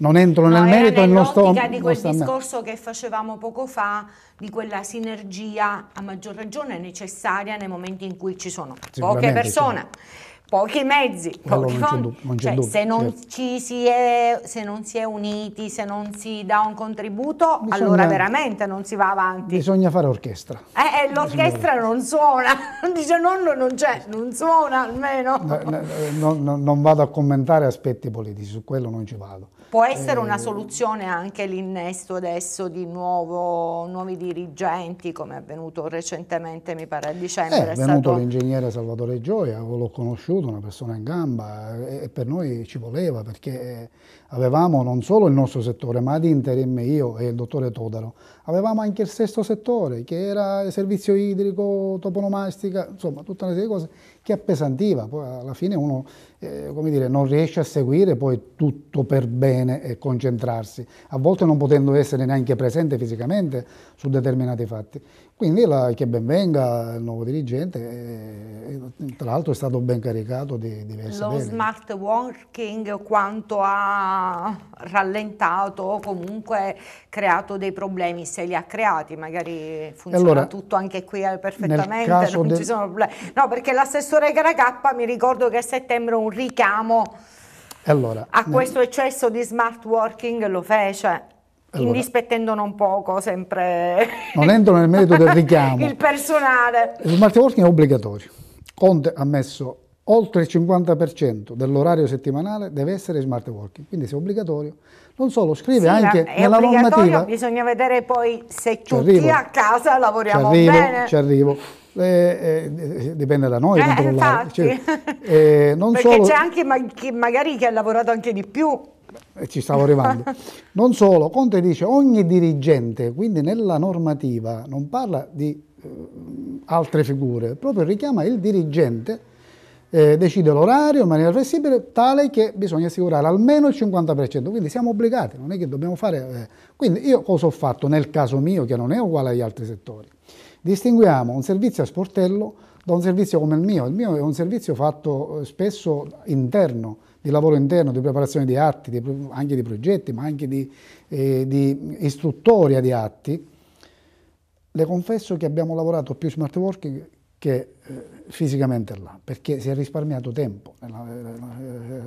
Non entro no, nel merito e non sto... di quel discorso che facevamo poco fa, di quella sinergia a maggior ragione necessaria nei momenti in cui ci sono poche persone. Sì pochi mezzi, pochi allora, fondi. Non cioè, dubbio, se, non certo. è, se, non si è, uniti, se non si dà un contributo, bisogna, allora veramente non si va avanti. Bisogna fare orchestra. Eh, eh, l'orchestra bisogna... non suona, dice nonno non c'è, non suona almeno. No, no, non vado a commentare aspetti politici, su quello non ci vado. Può essere eh, una soluzione anche l'innesto adesso di nuovo, nuovi dirigenti, come è avvenuto recentemente, mi pare a dicembre. È, eh, è avvenuto stato... l'ingegnere Salvatore Gioia, l'ho conosciuto soprattutto una persona in gamba eh, e, per noi ci voleva perché eh, avevamo non solo il nostro settore, ma ad interim io e il dottore Todaro, avevamo anche il sesto settore che era servizio idrico, toponomastica, insomma tutta una serie di cose che appesantiva, poi alla fine uno eh, dire, non riesce a seguire poi tutto per bene e concentrarsi, a volte non potendo essere neanche presente fisicamente su determinati fatti. Quindi la, che benvenga il nuovo dirigente, eh, tra l'altro è stato ben caricato di diversi Lo bene. smart working quanto ha rallentato o comunque creato dei problemi, se li ha creati, magari funziona allora, tutto anche qui eh, perfettamente, non ci sono problemi. No, perché l'assessore Professore Caracappa, mi ricordo che a settembre un richiamo allora, a questo eccesso di smart working lo fece. Allora, Indispettendo non poco, sempre... Non entro nel merito del richiamo. il personale. Lo smart working è obbligatorio. Conte ha messo oltre il 50% dell'orario settimanale deve essere smart working, quindi se è obbligatorio. Non solo, scrive sì, anche nella normativa... bisogna vedere poi se tutti arrivo, a casa lavoriamo ci arrivo, bene. Ci arrivo eh, eh, dipende da noi controllare. Eh, cioè, eh, non Perché solo... c'è anche ma chi, magari chi ha lavorato anche di più. Eh, ci stavo arrivando. non solo, Conte dice ogni dirigente, quindi nella normativa non parla di altre figure, proprio richiama il dirigente eh, decide l'orario in maniera flessibile tale che bisogna assicurare almeno il 50%, quindi siamo obbligati, non è che dobbiamo fare... Eh. Quindi io cosa ho fatto nel caso mio, che non è uguale agli altri settori? Distinguiamo un servizio a sportello da un servizio come il mio. Il mio è un servizio fatto eh, spesso interno, di lavoro interno, di preparazione di atti, di, anche di progetti, ma anche di, eh, di istruttoria di atti. Le confesso che abbiamo lavorato più smart working che eh, fisicamente là, perché si è risparmiato tempo. La, la,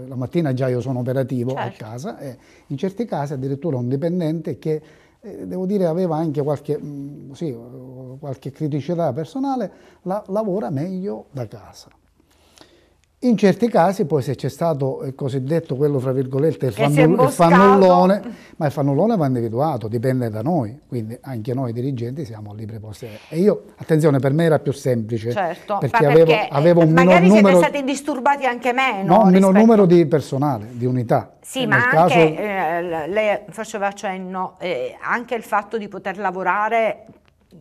la mattina già io sono operativo certo. a casa e in certi casi addirittura un dipendente che eh, devo dire aveva anche qualche, mh, mm, sì, qualche criticità personale, la, lavora meglio da casa. In certi casi, poi se c'è stato il cosiddetto, quello fra virgolette, il, fannull il fannullone, ma il fannullone va individuato, dipende da noi, quindi anche noi dirigenti siamo a libere poste. E io, attenzione, per me era più semplice, certo, perché, avevo, perché avevo, eh, un minor numero... Magari siete stati disturbati anche meno. No, un minor numero di personale, di unità. Sì, ma anche, caso... eh, lei faceva accenno, eh, anche il fatto di poter lavorare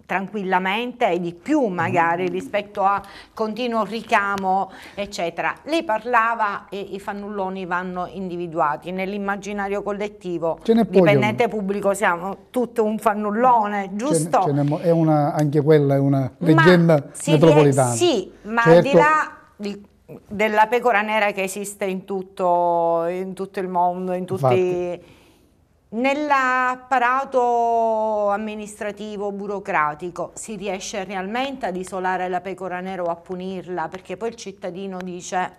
tranquillamente e di più magari mm-hmm. rispetto a continuo ricamo eccetera. Lei parlava e i fannulloni vanno individuati nell'immaginario collettivo, ce dipendente voglio. Um. pubblico siamo tutto un fannullone, giusto? Ce ne, ce una, anche quella è una leggenda metropolitana. sì, ma certo. di là di, della pecora nera che esiste in tutto, in tutto il mondo, in tutti... Infatti Nell'apparato amministrativo burocratico si riesce realmente ad isolare la pecora nera o a punirla? Perché poi il cittadino dice,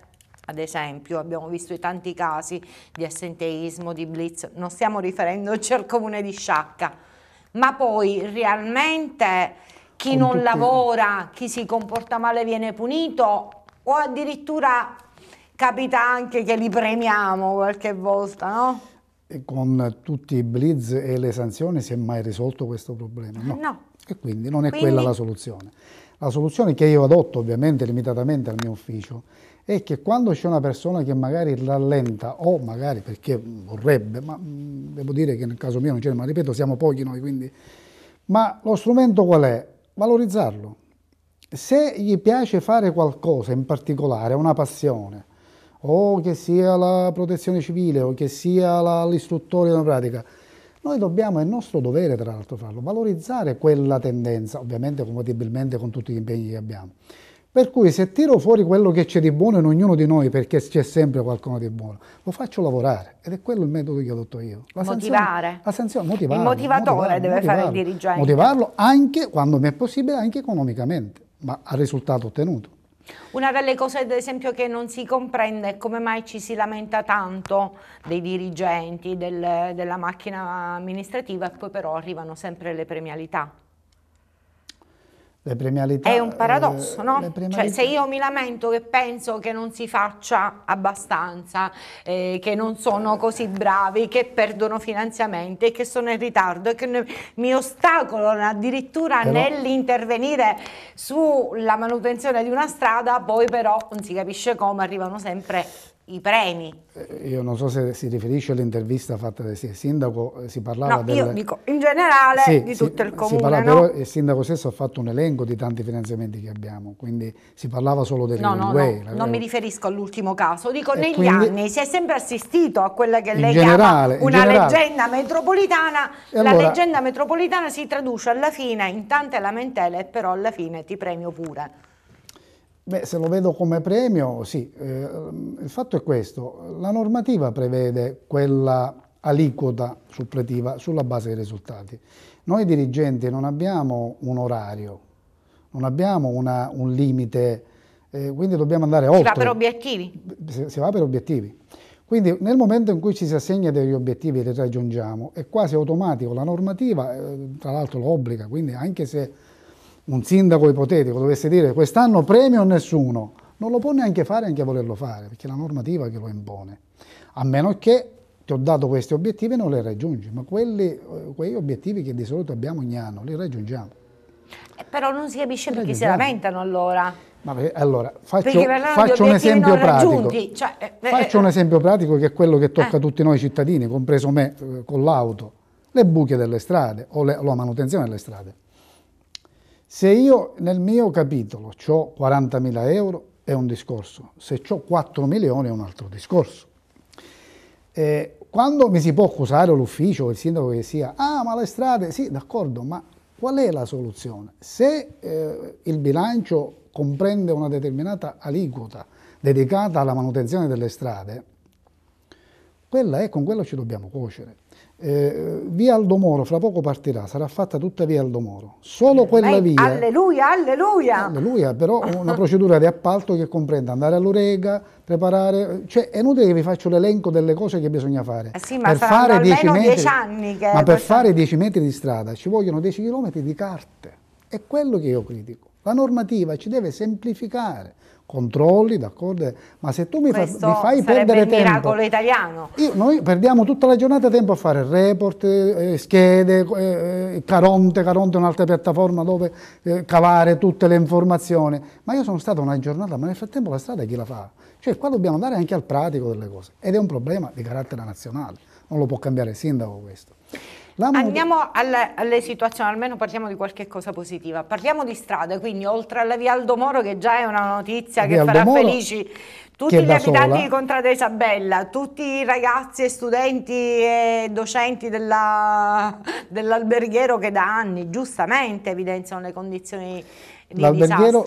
ad esempio, abbiamo visto i tanti casi di assenteismo, di blitz, non stiamo riferendoci al comune di Sciacca, ma poi realmente chi non tutti. lavora, chi si comporta male viene punito o addirittura capita anche che li premiamo qualche volta, no? con tutti i blitz e le sanzioni si è mai risolto questo problema? No. no. E quindi non è quindi... quella la soluzione. La soluzione che io adotto, ovviamente limitatamente al mio ufficio, è che quando c'è una persona che magari rallenta o magari perché vorrebbe, ma mm, devo dire che nel caso mio non c'è, ma ripeto, siamo pochi noi, quindi... Ma lo strumento qual è? Valorizzarlo. Se gli piace fare qualcosa in particolare, una passione, o che sia la protezione civile o che sia la, l'istruttore di una pratica. Noi dobbiamo, è nostro dovere tra l'altro farlo, valorizzare quella tendenza, ovviamente compatibilmente con tutti gli impegni che abbiamo. Per cui se tiro fuori quello che c'è di buono in ognuno di noi, perché c'è sempre qualcuno di buono, lo faccio lavorare ed è quello il metodo che ho adotto io. La motivare. Sanzione, la sanzione, motivare. Il motivatore motivarlo, deve motivarlo, fare il dirigente. Motivarlo anche, quando mi è possibile, anche economicamente, ma al risultato ottenuto. Una delle cose, ad esempio, che non si comprende è come mai ci si lamenta tanto dei dirigenti, del, della macchina amministrativa e poi però arrivano sempre le premialità le premialità... È un paradosso, eh, le, no? Cioè, se io mi lamento che penso che non si faccia abbastanza, eh, che non sono così bravi, che perdono finanziamenti, che sono in ritardo e che ne... mi ostacolano addirittura però... nell'intervenire sulla manutenzione di una strada, poi però non si capisce come arrivano sempre i premi. Eh, io non so se si riferisce all'intervista fatta del sindaco, eh, si parlava no, del... io dico in generale sì, di tutto il comune, parlava, no? però il sindaco stesso ha fatto un elenco di tanti finanziamenti che abbiamo, quindi si parlava solo del No, no, way, no non mi eh, riferisco all'ultimo caso, dico e negli quindi, anni si è sempre assistito a quella che lei generale, chiama una generale. leggenda metropolitana, e la allora, leggenda metropolitana si traduce alla fine in tante lamentele, però alla fine ti premio pure. Beh, se lo vedo come premio, sì. Eh, il fatto è questo, la normativa prevede quella aliquota suppletiva sulla base dei risultati. Noi dirigenti non abbiamo un orario, non abbiamo una, un limite, eh, quindi dobbiamo andare oltre. Si va per obiettivi? Si, si va per obiettivi. Quindi nel momento in cui ci si assegna degli obiettivi e li raggiungiamo, è quasi automatico, la normativa eh, tra l'altro lo obbliga, quindi anche se un sindaco ipotetico dovesse dire quest'anno premio a nessuno, non lo può neanche fare anche volerlo fare, perché è la normativa che lo impone. A meno che ti ho dato questi obiettivi e non li raggiungi, ma quelli, eh, quegli obiettivi che di solito abbiamo ogni anno li raggiungiamo. Eh, però non si capisce li perché si lamentano allora. Perché, allora, faccio, faccio un esempio pratico. Cioè, eh, eh, faccio eh, un eh. esempio pratico che è quello che tocca a tutti noi cittadini, compreso me con l'auto, le buche delle strade o, le, o la manutenzione delle strade. Se io nel mio capitolo ho 40.000 euro è un discorso, se ho 4 milioni è un altro discorso. Eh, quando mi si può accusare l'ufficio o il sindaco che sia, ah ma le strade, sì d'accordo, ma qual è la soluzione? Se eh, il bilancio comprende una determinata aliquota dedicata alla manutenzione delle strade, quella è, con quello ci dobbiamo cuocere. Eh, via Aldomoro fra poco partirà, sarà fatta tutta via Aldomoro. Solo quella via. Alleluia, alleluia! Alleluia, però una procedura di appalto che comprende andare all'Urega, preparare, cioè è inutile che vi faccio l'elenco delle cose che bisogna fare. Eh sì, ma per fare 10 metri, anni che ma per fare 10 metri di strada ci vogliono 10 km di carte. È quello che io critico. La normativa ci deve semplificare controlli, d'accordo? Ma se tu mi, fa, mi fai perdere tempo... il miracolo italiano. Io, noi perdiamo tutta la giornata tempo a fare report, eh, eh schede, eh, eh, Caronte, Caronte è un'altra piattaforma dove eh, cavare tutte le informazioni. Ma io sono stato una giornata, ma nel frattempo la strada chi la fa? Cioè qua dobbiamo andare anche al pratico delle cose. Ed è un problema di carattere nazionale, non lo può cambiare il sindaco questo. Andiamo alle, alle, situazioni, almeno parliamo di qualche cosa positiva. Parliamo di strade, quindi oltre alla via Aldo Moro, che già è una notizia che farà Moro, felici tutti gli abitanti di Contrada Isabella, tutti i ragazzi e studenti e docenti dell'alberghiero che da anni giustamente evidenziano le condizioni L'alberghiero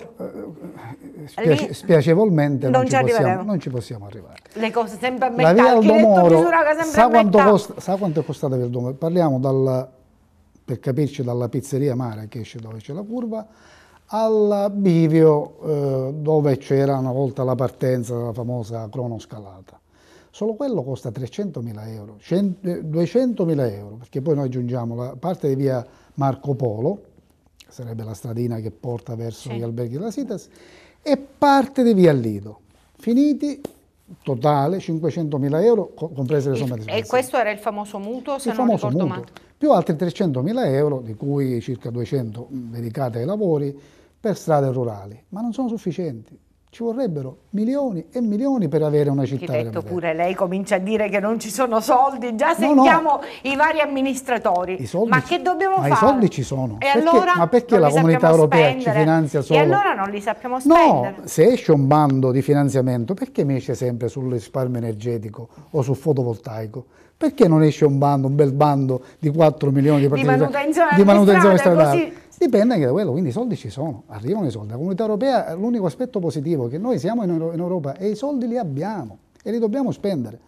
eh, spiacevolmente non, non, ci possiamo, non, ci possiamo, arrivare. Le cose sempre a metà. La via Aldomoro, sa sa quanto è costata per Aldomoro? Parliamo dal, per capirci dalla pizzeria Mare che esce dove c'è la curva al bivio eh, dove c'era una volta la partenza della famosa cronoscalata. Solo quello costa 300.000 euro, 200.000 euro, perché poi noi aggiungiamo la parte di via Marco Polo, sarebbe la stradina che porta verso sì. gli alberghi della Sitas, e parte di Via Lido. Finiti totale 500.000 euro, comprese le somme di spesa. E questo era il famoso mutuo, se il non ricordo mutuo, male. Più altri 300.000 euro, di cui circa 200 dedicati ai lavori, per strade rurali, ma non sono sufficienti. Ci vorrebbero milioni e milioni per avere una città. Architetto pure lei comincia a dire che non ci sono soldi, già sentiamo no, no. i vari amministratori. I ma ci, che dobbiamo ma fare? I soldi ci sono. Perché, allora ma perché la comunità europea spendere. ci finanzia solo? E allora non li sappiamo spendere. No, se esce un bando di finanziamento, perché mi esce sempre sul risparmio energetico o sul fotovoltaico? Perché non esce un bando, un bel bando di 4 milioni di partecipanti? Di manutenzione, di manutenzione stradale. Dipende anche da quello, quindi i soldi ci sono, arrivano i soldi. La comunità europea, l'unico aspetto positivo è che noi siamo in, Europa e i soldi li abbiamo e li dobbiamo spendere.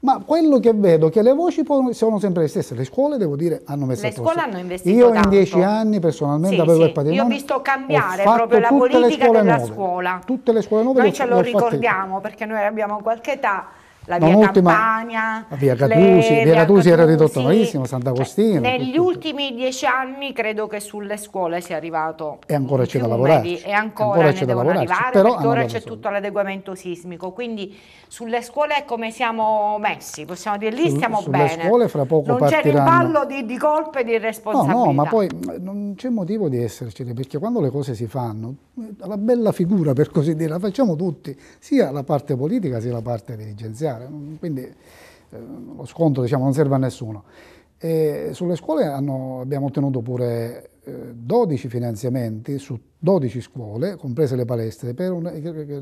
Ma quello che vedo è che le voci sono sempre le stesse. Le scuole, devo dire, hanno messo le a posto. Le scuole hanno investito Io tanto. in dieci anni personalmente sì, avevo sì. il patrimonio. Io ho visto cambiare ho proprio la politica della nuove. scuola. Tutte le scuole nuove. Noi ce lo ricordiamo perché noi abbiamo qualche età la via non la via Catusi, via Catusi era ridotta malissimo, cioè, Sant'Agostino. Negli ultimi dieci anni credo che sulle scuole sia arrivato e ancora c'è da lavorare. E ancora, ancora c'è da lavorare, però ora c'è tutto l'adeguamento sismico, quindi sulle scuole come siamo messi, possiamo dire lì stiamo Su, bene. Sulle scuole fra poco non partiranno. Non c'è riballo di, di colpe e di responsabilità. No, no, ma poi non c'è motivo di essercene, perché quando le cose si fanno, la bella figura per così dire la facciamo tutti, sia la parte politica sia la parte dirigenziale studiare, quindi eh, lo sconto diciamo, non serve a nessuno. E sulle scuole hanno, abbiamo ottenuto pure 12 eh, finanziamenti su 12 scuole, comprese le palestre, per un,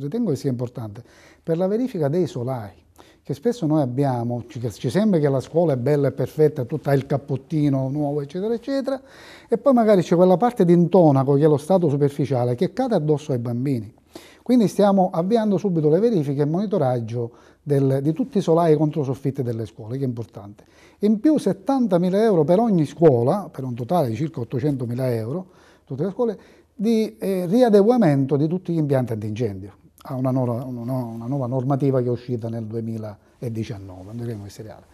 ritengo che sia importante, per la verifica dei solai che spesso noi abbiamo, ci, ci sembra che la scuola è bella e perfetta, tutta il cappottino nuovo, eccetera, eccetera, e poi magari c'è quella parte di intonaco che è lo stato superficiale che cade addosso ai bambini. Quindi stiamo avviando subito le verifiche e il monitoraggio del, di tutti i solai contro soffitte delle scuole, che è importante. In più 70.000 euro per ogni scuola, per un totale di circa 800.000 euro, tutte le scuole, di eh, riadeguamento di tutti gli impianti antincendio a una nuova, una, una nuova normativa che è uscita nel 2019, andremo in seriale.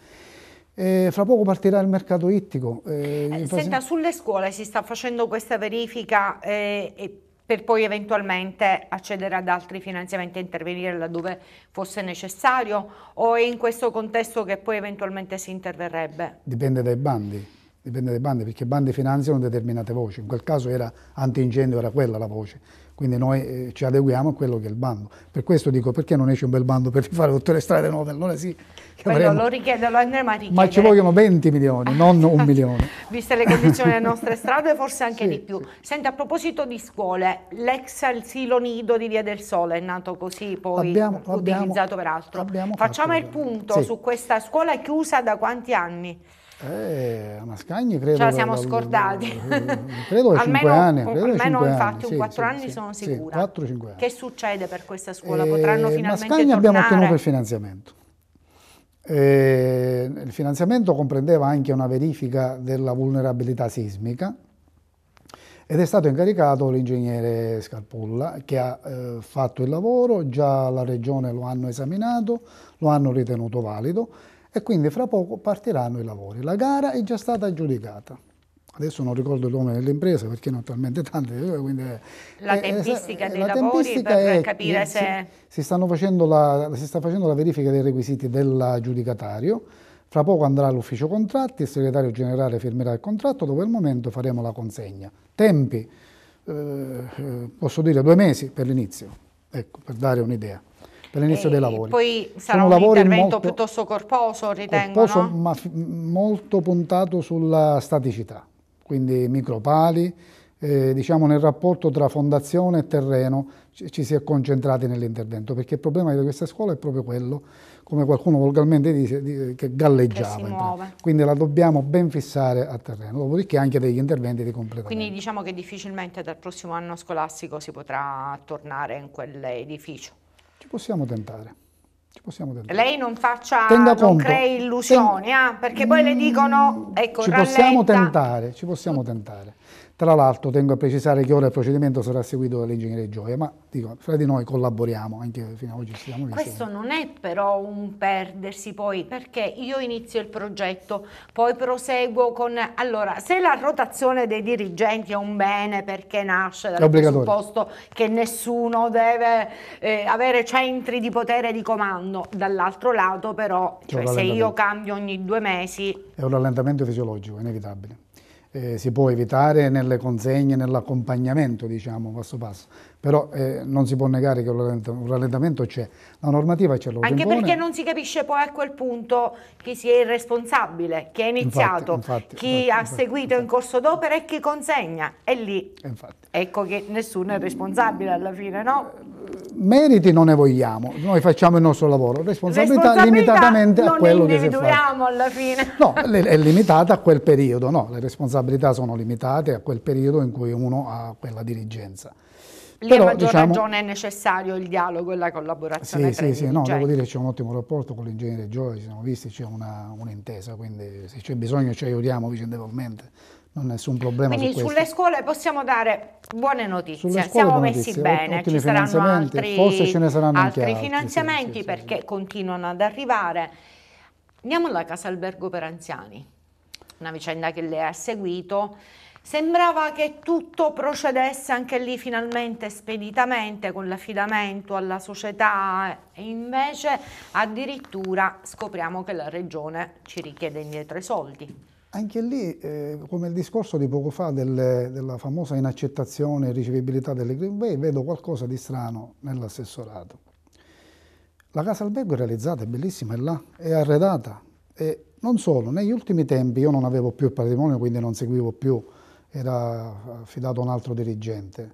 Eh, fra poco partirà il mercato ittico. Eh, eh, senta, sulle scuole si sta facendo questa verifica eh, per poi eventualmente accedere ad altri finanziamenti e intervenire laddove fosse necessario o è in questo contesto che poi eventualmente si interverrebbe? Dipende dai bandi, dipende dai bandi perché i bandi finanziano determinate voci, in quel caso era antincendio, era quella la voce, quindi noi eh, ci adeguiamo a quello che è il bando. Per questo dico, perché non esce un bel bando per rifare tutte le strade nuove? Allora sì, avremo... lo richiedo, lo andremo a richiedere. Ma ci vogliono 20 milioni, non un milione. Viste le condizioni delle nostre strade, forse anche sì, di più. Sì. Senti, a proposito di scuole, l'ex asilo nido di Via del Sole è nato così, poi abbiamo, utilizzato abbiamo, per altro. Facciamo il punto sì. su questa scuola chiusa da quanti anni? Eh, a Mascagni credo... Ce cioè, la siamo scordati. Credo a 5 anni. Credo almeno infatti anni. un 4 sì, anni sì, sono sicura. Sì, 4, che succede per questa scuola? Eh, Potranno finalmente Mascagni tornare? abbiamo ottenuto il finanziamento. Eh, il finanziamento comprendeva anche una verifica della vulnerabilità sismica ed è stato incaricato l'ingegnere Scarpulla che ha eh, fatto il lavoro, già la regione lo hanno esaminato, lo hanno ritenuto valido e quindi fra poco partiranno i lavori. La gara è già stata giudicata. Adesso non ricordo il nome dell'impresa perché non ho talmente tante. Eh, quindi è, la tempistica è, dei la lavori tempistica per è, capire si, se... Si, la, si sta facendo la verifica dei requisiti dell'aggiudicatario. Fra poco andrà all'ufficio contratti, il segretario generale firmerà il contratto, dopo il momento faremo la consegna. Tempi, eh, eh posso dire due mesi per l'inizio, ecco, per dare un'idea per l'inizio dei lavori. Poi sarà Sono un intervento molto, piuttosto corposo, ritengo, corposo, no? ma molto puntato sulla staticità, quindi micropali, eh, diciamo nel rapporto tra fondazione e terreno ci, ci si è concentrati nell'intervento, perché il problema di questa scuola è proprio quello, come qualcuno volgarmente dice, di, che galleggiava. Che Quindi la dobbiamo ben fissare a terreno, dopodiché anche degli interventi di completamento. Quindi diciamo che difficilmente dal prossimo anno scolastico si potrà tornare in quell'edificio. Ci possiamo tentare. Ci possiamo tentare. Lei non faccia, Tenga non conto. crei illusioni, Ten... ah, perché poi le dicono, ecco, Ci rallenta. possiamo tentare, ci possiamo tentare. Tra l'altro tengo a precisare che ora il procedimento sarà seguito dall'ingegnere Gioia, ma dico, fra di noi collaboriamo, anche fino ad oggi ci stiamo insieme. Questo non è però un perdersi poi, perché io inizio il progetto, poi proseguo con... Allora, se la rotazione dei dirigenti è un bene perché nasce dal presupposto che nessuno deve eh, avere centri di potere di comando, dall'altro lato però, cioè, se io cambio ogni due mesi... È un rallentamento fisiologico, inevitabile eh, si può evitare nelle consegne, nell'accompagnamento, diciamo, passo passo però eh, non si può negare che un rallentamento c'è, la normativa ce lo Anche impone. perché non si capisce poi a quel punto chi sia il responsabile, chi ha iniziato, infatti, infatti, chi infatti, ha seguito in corso d'opera e chi consegna, è lì. Ecco che nessuno è responsabile alla fine, no? Eh, meriti non ne vogliamo, noi facciamo il nostro lavoro, responsabilità, responsabilità limitatamente a quello che si fa. Non individuiamo alla fine. No, è limitata a quel periodo, no, le responsabilità sono limitate a quel periodo in cui uno ha quella dirigenza. Lì Però, a maggior diciamo, ragione è necessario il dialogo e la collaborazione sì, tra sì, sì, no, devo dire che c'è un ottimo rapporto con l'ingegnere Gioia, ci siamo visti, c'è un'intesa, quindi se c'è bisogno ci aiutiamo vicendevolmente, non è nessun problema Quindi su sulle scuole possiamo dare buone notizie, siamo messi notizie, bene, ci saranno altri, forse ce ne saranno altri, altri finanziamenti sì, sì, perché continuano ad arrivare. Andiamo alla Casa Albergo per Anziani, una vicenda che lei ha seguito, Sembrava che tutto procedesse anche lì finalmente speditamente con l'affidamento alla società e invece addirittura scopriamo che la regione ci richiede indietro i soldi. Anche lì, eh, come il discorso di poco fa delle, della famosa inaccettazione e ricevibilità delle Green Bay, vedo qualcosa di strano nell'assessorato. La casa albergo è realizzata, è bellissima, è là, è arredata. E non solo, negli ultimi tempi io non avevo più il patrimonio, quindi non seguivo più era affidato eh, a un altro dirigente.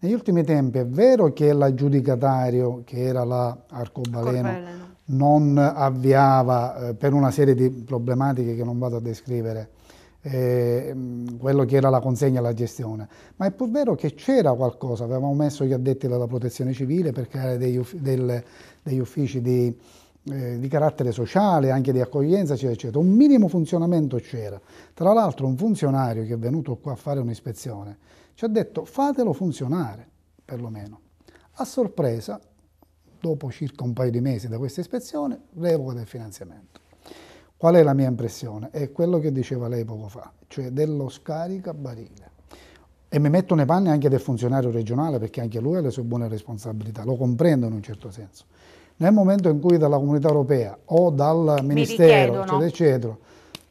Negli ultimi tempi è vero che l'aggiudicatario, che era la Arcobaleno, Arcobaleno. non avviava eh, per una serie di problematiche che non vado a descrivere, eh, mm, quello che era la consegna e la gestione, ma è pur vero che c'era qualcosa, avevamo messo gli addetti della protezione civile per creare degli, uf delle, degli uffici di eh, di carattere sociale, anche di accoglienza, eccetera, eccetera. Un minimo funzionamento c'era. Tra l'altro un funzionario che è venuto qua a fare un'ispezione ci ha detto fatelo funzionare, perlomeno. A sorpresa, dopo circa un paio di mesi da questa ispezione, revoca del finanziamento. Qual è la mia impressione? È quello che diceva lei poco fa, cioè dello scaricabarile. E mi metto nei panni anche del funzionario regionale, perché anche lui ha le sue buone responsabilità, lo comprendo in un certo senso. Nel momento in cui dalla comunità europea o dal ministero, eccetera, eccetera,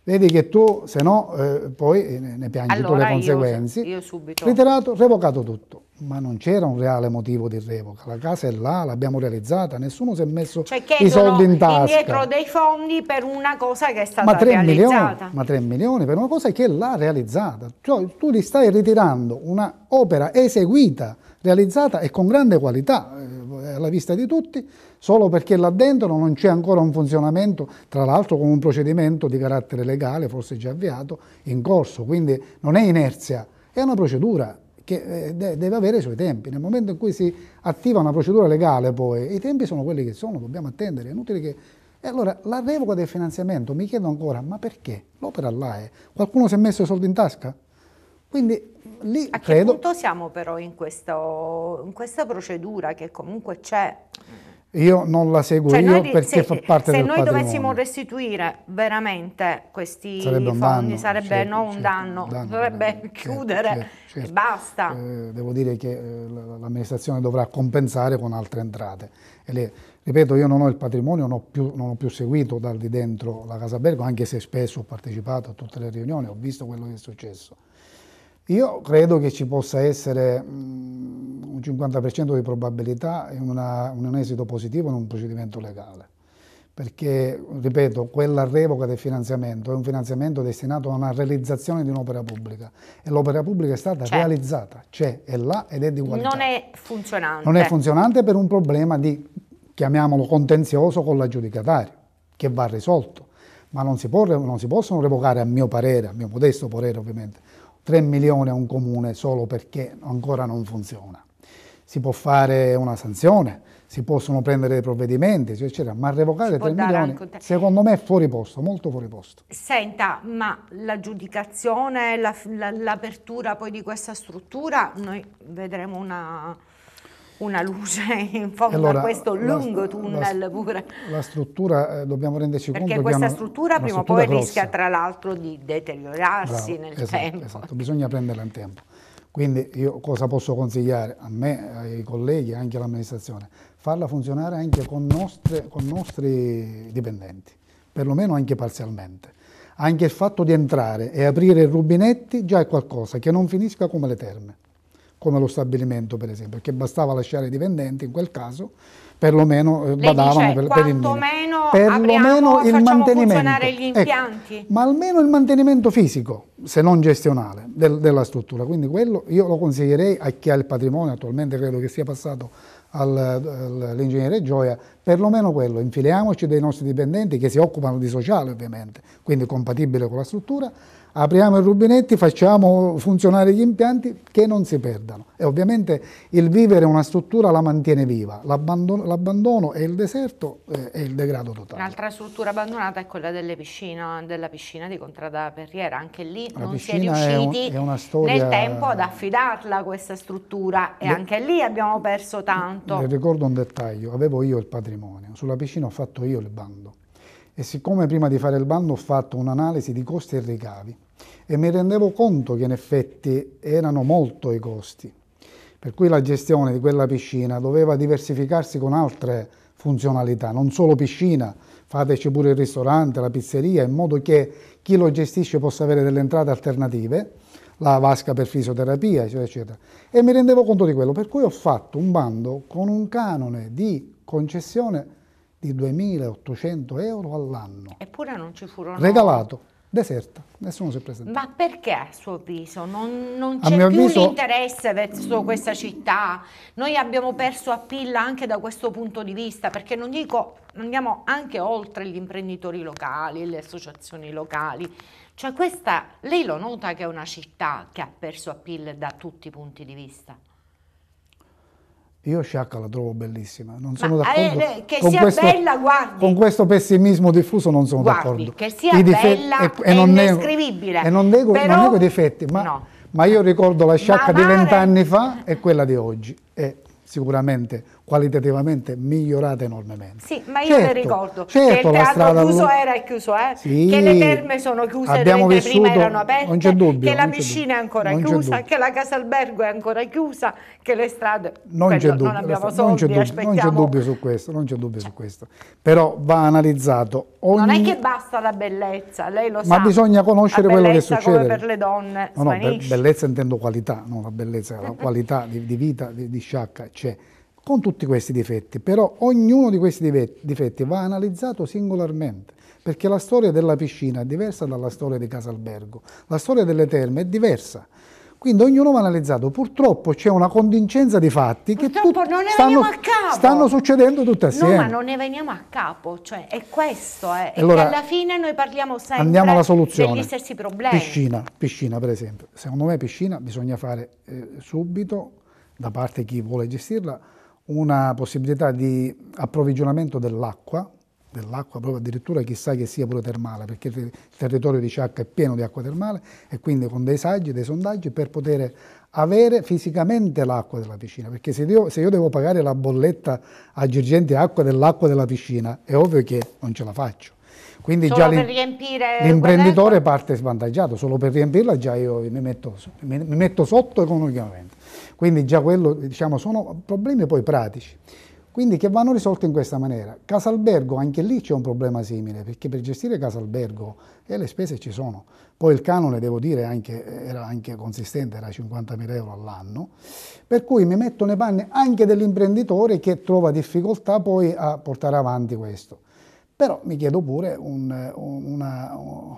vedi che tu, se no, eh, poi ne piangi allora, tu le conseguenze. Io, io subito. Ritirato, revocato tutto. Ma non c'era un reale motivo di revoca. La casa è là, l'abbiamo realizzata, nessuno si è messo cioè, i soldi in tasca. Cioè indietro dei fondi per una cosa che è stata ma 3 realizzata. Milioni, ma 3 milioni per una cosa che l'ha realizzata. Cioè, tu li stai ritirando un'opera eseguita, realizzata e con grande qualità, eh, alla vista di tutti, solo perché là dentro non c'è ancora un funzionamento, tra l'altro con un procedimento di carattere legale, forse già avviato, in corso, quindi non è inerzia, è una procedura che eh, deve avere i suoi tempi. Nel momento in cui si attiva una procedura legale poi, i tempi sono quelli che sono, dobbiamo attendere, è inutile che... E allora la revoca del finanziamento, mi chiedo ancora, ma perché? L'opera là è. Qualcuno si è messo i soldi in tasca? Quindi lì A che punto siamo però in, questo, in questa procedura che comunque c'è? Io non la seguo cioè noi, perché se, fa parte del patrimonio. Se noi dovessimo restituire veramente questi sarebbe fondi danno, sarebbe certo, non certo, un danno, danno dovrebbe danno, certo, chiudere certo, e certo. basta. Eh, devo dire che eh, l'amministrazione dovrà compensare con altre entrate. Le, ripeto, io non ho il patrimonio, non ho, più, non ho più seguito dal di dentro la Casa Bergo, anche se spesso ho partecipato a tutte le riunioni, ho visto quello che è successo io credo che ci possa essere mm, un 50% di probabilità e un esito positivo in un procedimento legale, perché, ripeto, quella revoca del finanziamento è un finanziamento destinato a una realizzazione di un'opera pubblica e l'opera pubblica è stata c'è. realizzata, c'è, è là ed è di qualità. Non è funzionante. Non è funzionante per un problema di, chiamiamolo, contenzioso con l'aggiudicatario, che va risolto, ma non si, può, non si possono revocare, a mio parere, a mio modesto parere ovviamente, 3 milioni a un comune solo perché ancora non funziona. Si può fare una sanzione, si possono prendere dei provvedimenti, eccetera, ma revocare 3 milioni secondo me è fuori posto, molto fuori posto. Senta, ma l'aggiudicazione, l'apertura la, la, poi di questa struttura, noi vedremo una una luce in fondo allora, a questo lungo tunnel la, pure. La struttura, eh, dobbiamo renderci Perché conto... Perché questa struttura prima o poi grossa. rischia tra l'altro di deteriorarsi Bravo, nel esatto, tempo. Esatto, bisogna prenderla in tempo. Quindi io cosa posso consigliare a me, ai colleghi, anche all'amministrazione? Farla funzionare anche con, nostre, con nostri dipendenti, perlomeno anche parzialmente. Anche il fatto di entrare e aprire i rubinetti già è qualcosa, che non finisca come le terme come lo stabilimento per esempio, perché bastava lasciare i dipendenti in quel caso, perlomeno eh, badavano dice, per, per il minimo. Perlomeno il mantenimento. Gli ecco, impianti. Ecco, ma almeno il mantenimento fisico, se non gestionale, del, della struttura. Quindi quello io lo consiglierei a chi ha il patrimonio, attualmente credo che sia passato all'ingegnere Gioia, perlomeno quello, infiliamoci dei nostri dipendenti che si occupano di sociale ovviamente, quindi compatibile con la struttura, apriamo i rubinetti, facciamo funzionare gli impianti che non si perdano. E ovviamente il vivere una struttura la mantiene viva, l'abbandono e il deserto e eh, il degrado totale. Un'altra struttura abbandonata è quella piscina, della piscina di Contrada Perriera, anche lì La non si è riusciti è un, è storia... nel tempo ad affidarla questa struttura e le... anche lì abbiamo perso tanto. Le ricordo un dettaglio, avevo io il patrimonio, sulla piscina ho fatto io il bando e siccome prima di fare il bando ho fatto un'analisi di costi e ricavi e mi rendevo conto che in effetti erano molto i costi, per cui la gestione di quella piscina doveva diversificarsi con altre funzionalità, non solo piscina, fateci pure il ristorante, la pizzeria, in modo che chi lo gestisce possa avere delle entrate alternative, la vasca per fisioterapia, eccetera, eccetera. E mi rendevo conto di quello, per cui ho fatto un bando con un canone di concessione di 2.800 euro all'anno. Eppure non ci furono... Regalato, deserta, nessuno si è presentato. Ma perché a suo avviso non, non c'è più avviso, l'interesse verso questa città? Noi abbiamo perso a Pilla anche da questo punto di vista, perché non dico, andiamo anche oltre gli imprenditori locali, le associazioni locali. Cioè questa, lei lo nota che è una città che ha perso a Pilla da tutti i punti di vista? Io Sciacca la trovo bellissima, non sono eh, d'accordo. Eh, che con sia questo, bella, guardi. Con questo pessimismo diffuso non sono d'accordo. Che sia bella e, e non indescrivibile. Nego, e non nego, Però, non nego i difetti, ma, no. ma, io ricordo la Sciacca ma di vent'anni fa e quella di oggi. È sicuramente qualitativamente migliorata enormemente. Sì, ma io certo, le ricordo certo, che il teatro chiuso era chiuso, eh? sì, che le terme sono chiuse abbiamo vissuto, prima erano aperte, non c'è dubbio, che la piscina è ancora chiusa, che la casa albergo è ancora chiusa, che le strade non c'è dubbio, non abbiamo soldi, non c'è dubbio, dubbio, su questo, non c'è dubbio su questo. Però va analizzato ogni... Non è che basta la bellezza, lei lo ma sa. Ma bisogna conoscere quello che succede. come per le donne, no, no, be bellezza intendo qualità, non la bellezza, la qualità di, di vita, di, di sciacca c'è. Cioè con tutti questi difetti, però ognuno di questi difetti va analizzato singolarmente, perché la storia della piscina è diversa dalla storia di Casalbergo, la storia delle terme è diversa. Quindi ognuno va analizzato. Purtroppo c'è una contingenza di fatti Purtroppo che tut- stanno, stanno, succedendo tutte assieme. No, ma non ne veniamo a capo, cioè è questo. Eh. Allora, alla fine noi parliamo sempre andiamo alla soluzione. degli stessi problemi. Piscina, piscina per esempio. Secondo me piscina bisogna fare eh, subito, da parte di chi vuole gestirla, una possibilità di approvvigionamento dell'acqua, dell'acqua proprio addirittura chissà che sia pure termale, perché il territorio di Ciacca è pieno di acqua termale e quindi con dei saggi, dei sondaggi per poter avere fisicamente l'acqua della piscina, perché se io, se io, devo pagare la bolletta a Girgenti Acqua dell'acqua della piscina, è ovvio che non ce la faccio. Quindi solo già l'imprenditore parte svantaggiato, solo per riempirla già io mi metto, mi metto sotto economicamente. Quindi già quello, diciamo, sono problemi poi pratici. Quindi che vanno risolti in questa maniera. Casalbergo, anche lì c'è un problema simile, perché per gestire Casalbergo eh, le spese ci sono. Poi il canone, devo dire, anche, era anche consistente, era 50.000 euro all'anno. Per cui mi metto nei panni anche dell'imprenditore che trova difficoltà poi a portare avanti questo. Però mi chiedo pure un, una,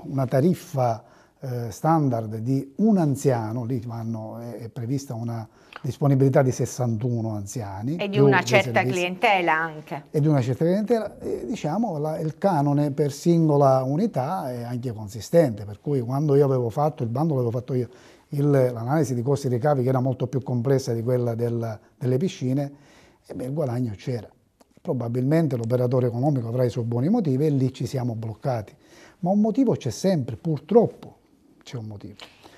una tariffa eh, standard di un anziano, lì vanno, è, prevista una disponibilità di 61 anziani. E di una certa clientela anche. E di una certa clientela, e, diciamo la, il canone per singola unità è anche consistente, per cui quando io avevo fatto, il bando l'avevo fatto io, l'analisi di costi e ricavi che era molto più complessa di quella del, delle piscine, e beh, il guadagno c'era. Probabilmente l'operatore economico avrà i suoi buoni motivi e lì ci siamo bloccati. Ma un motivo c'è sempre, purtroppo c'è un motivo.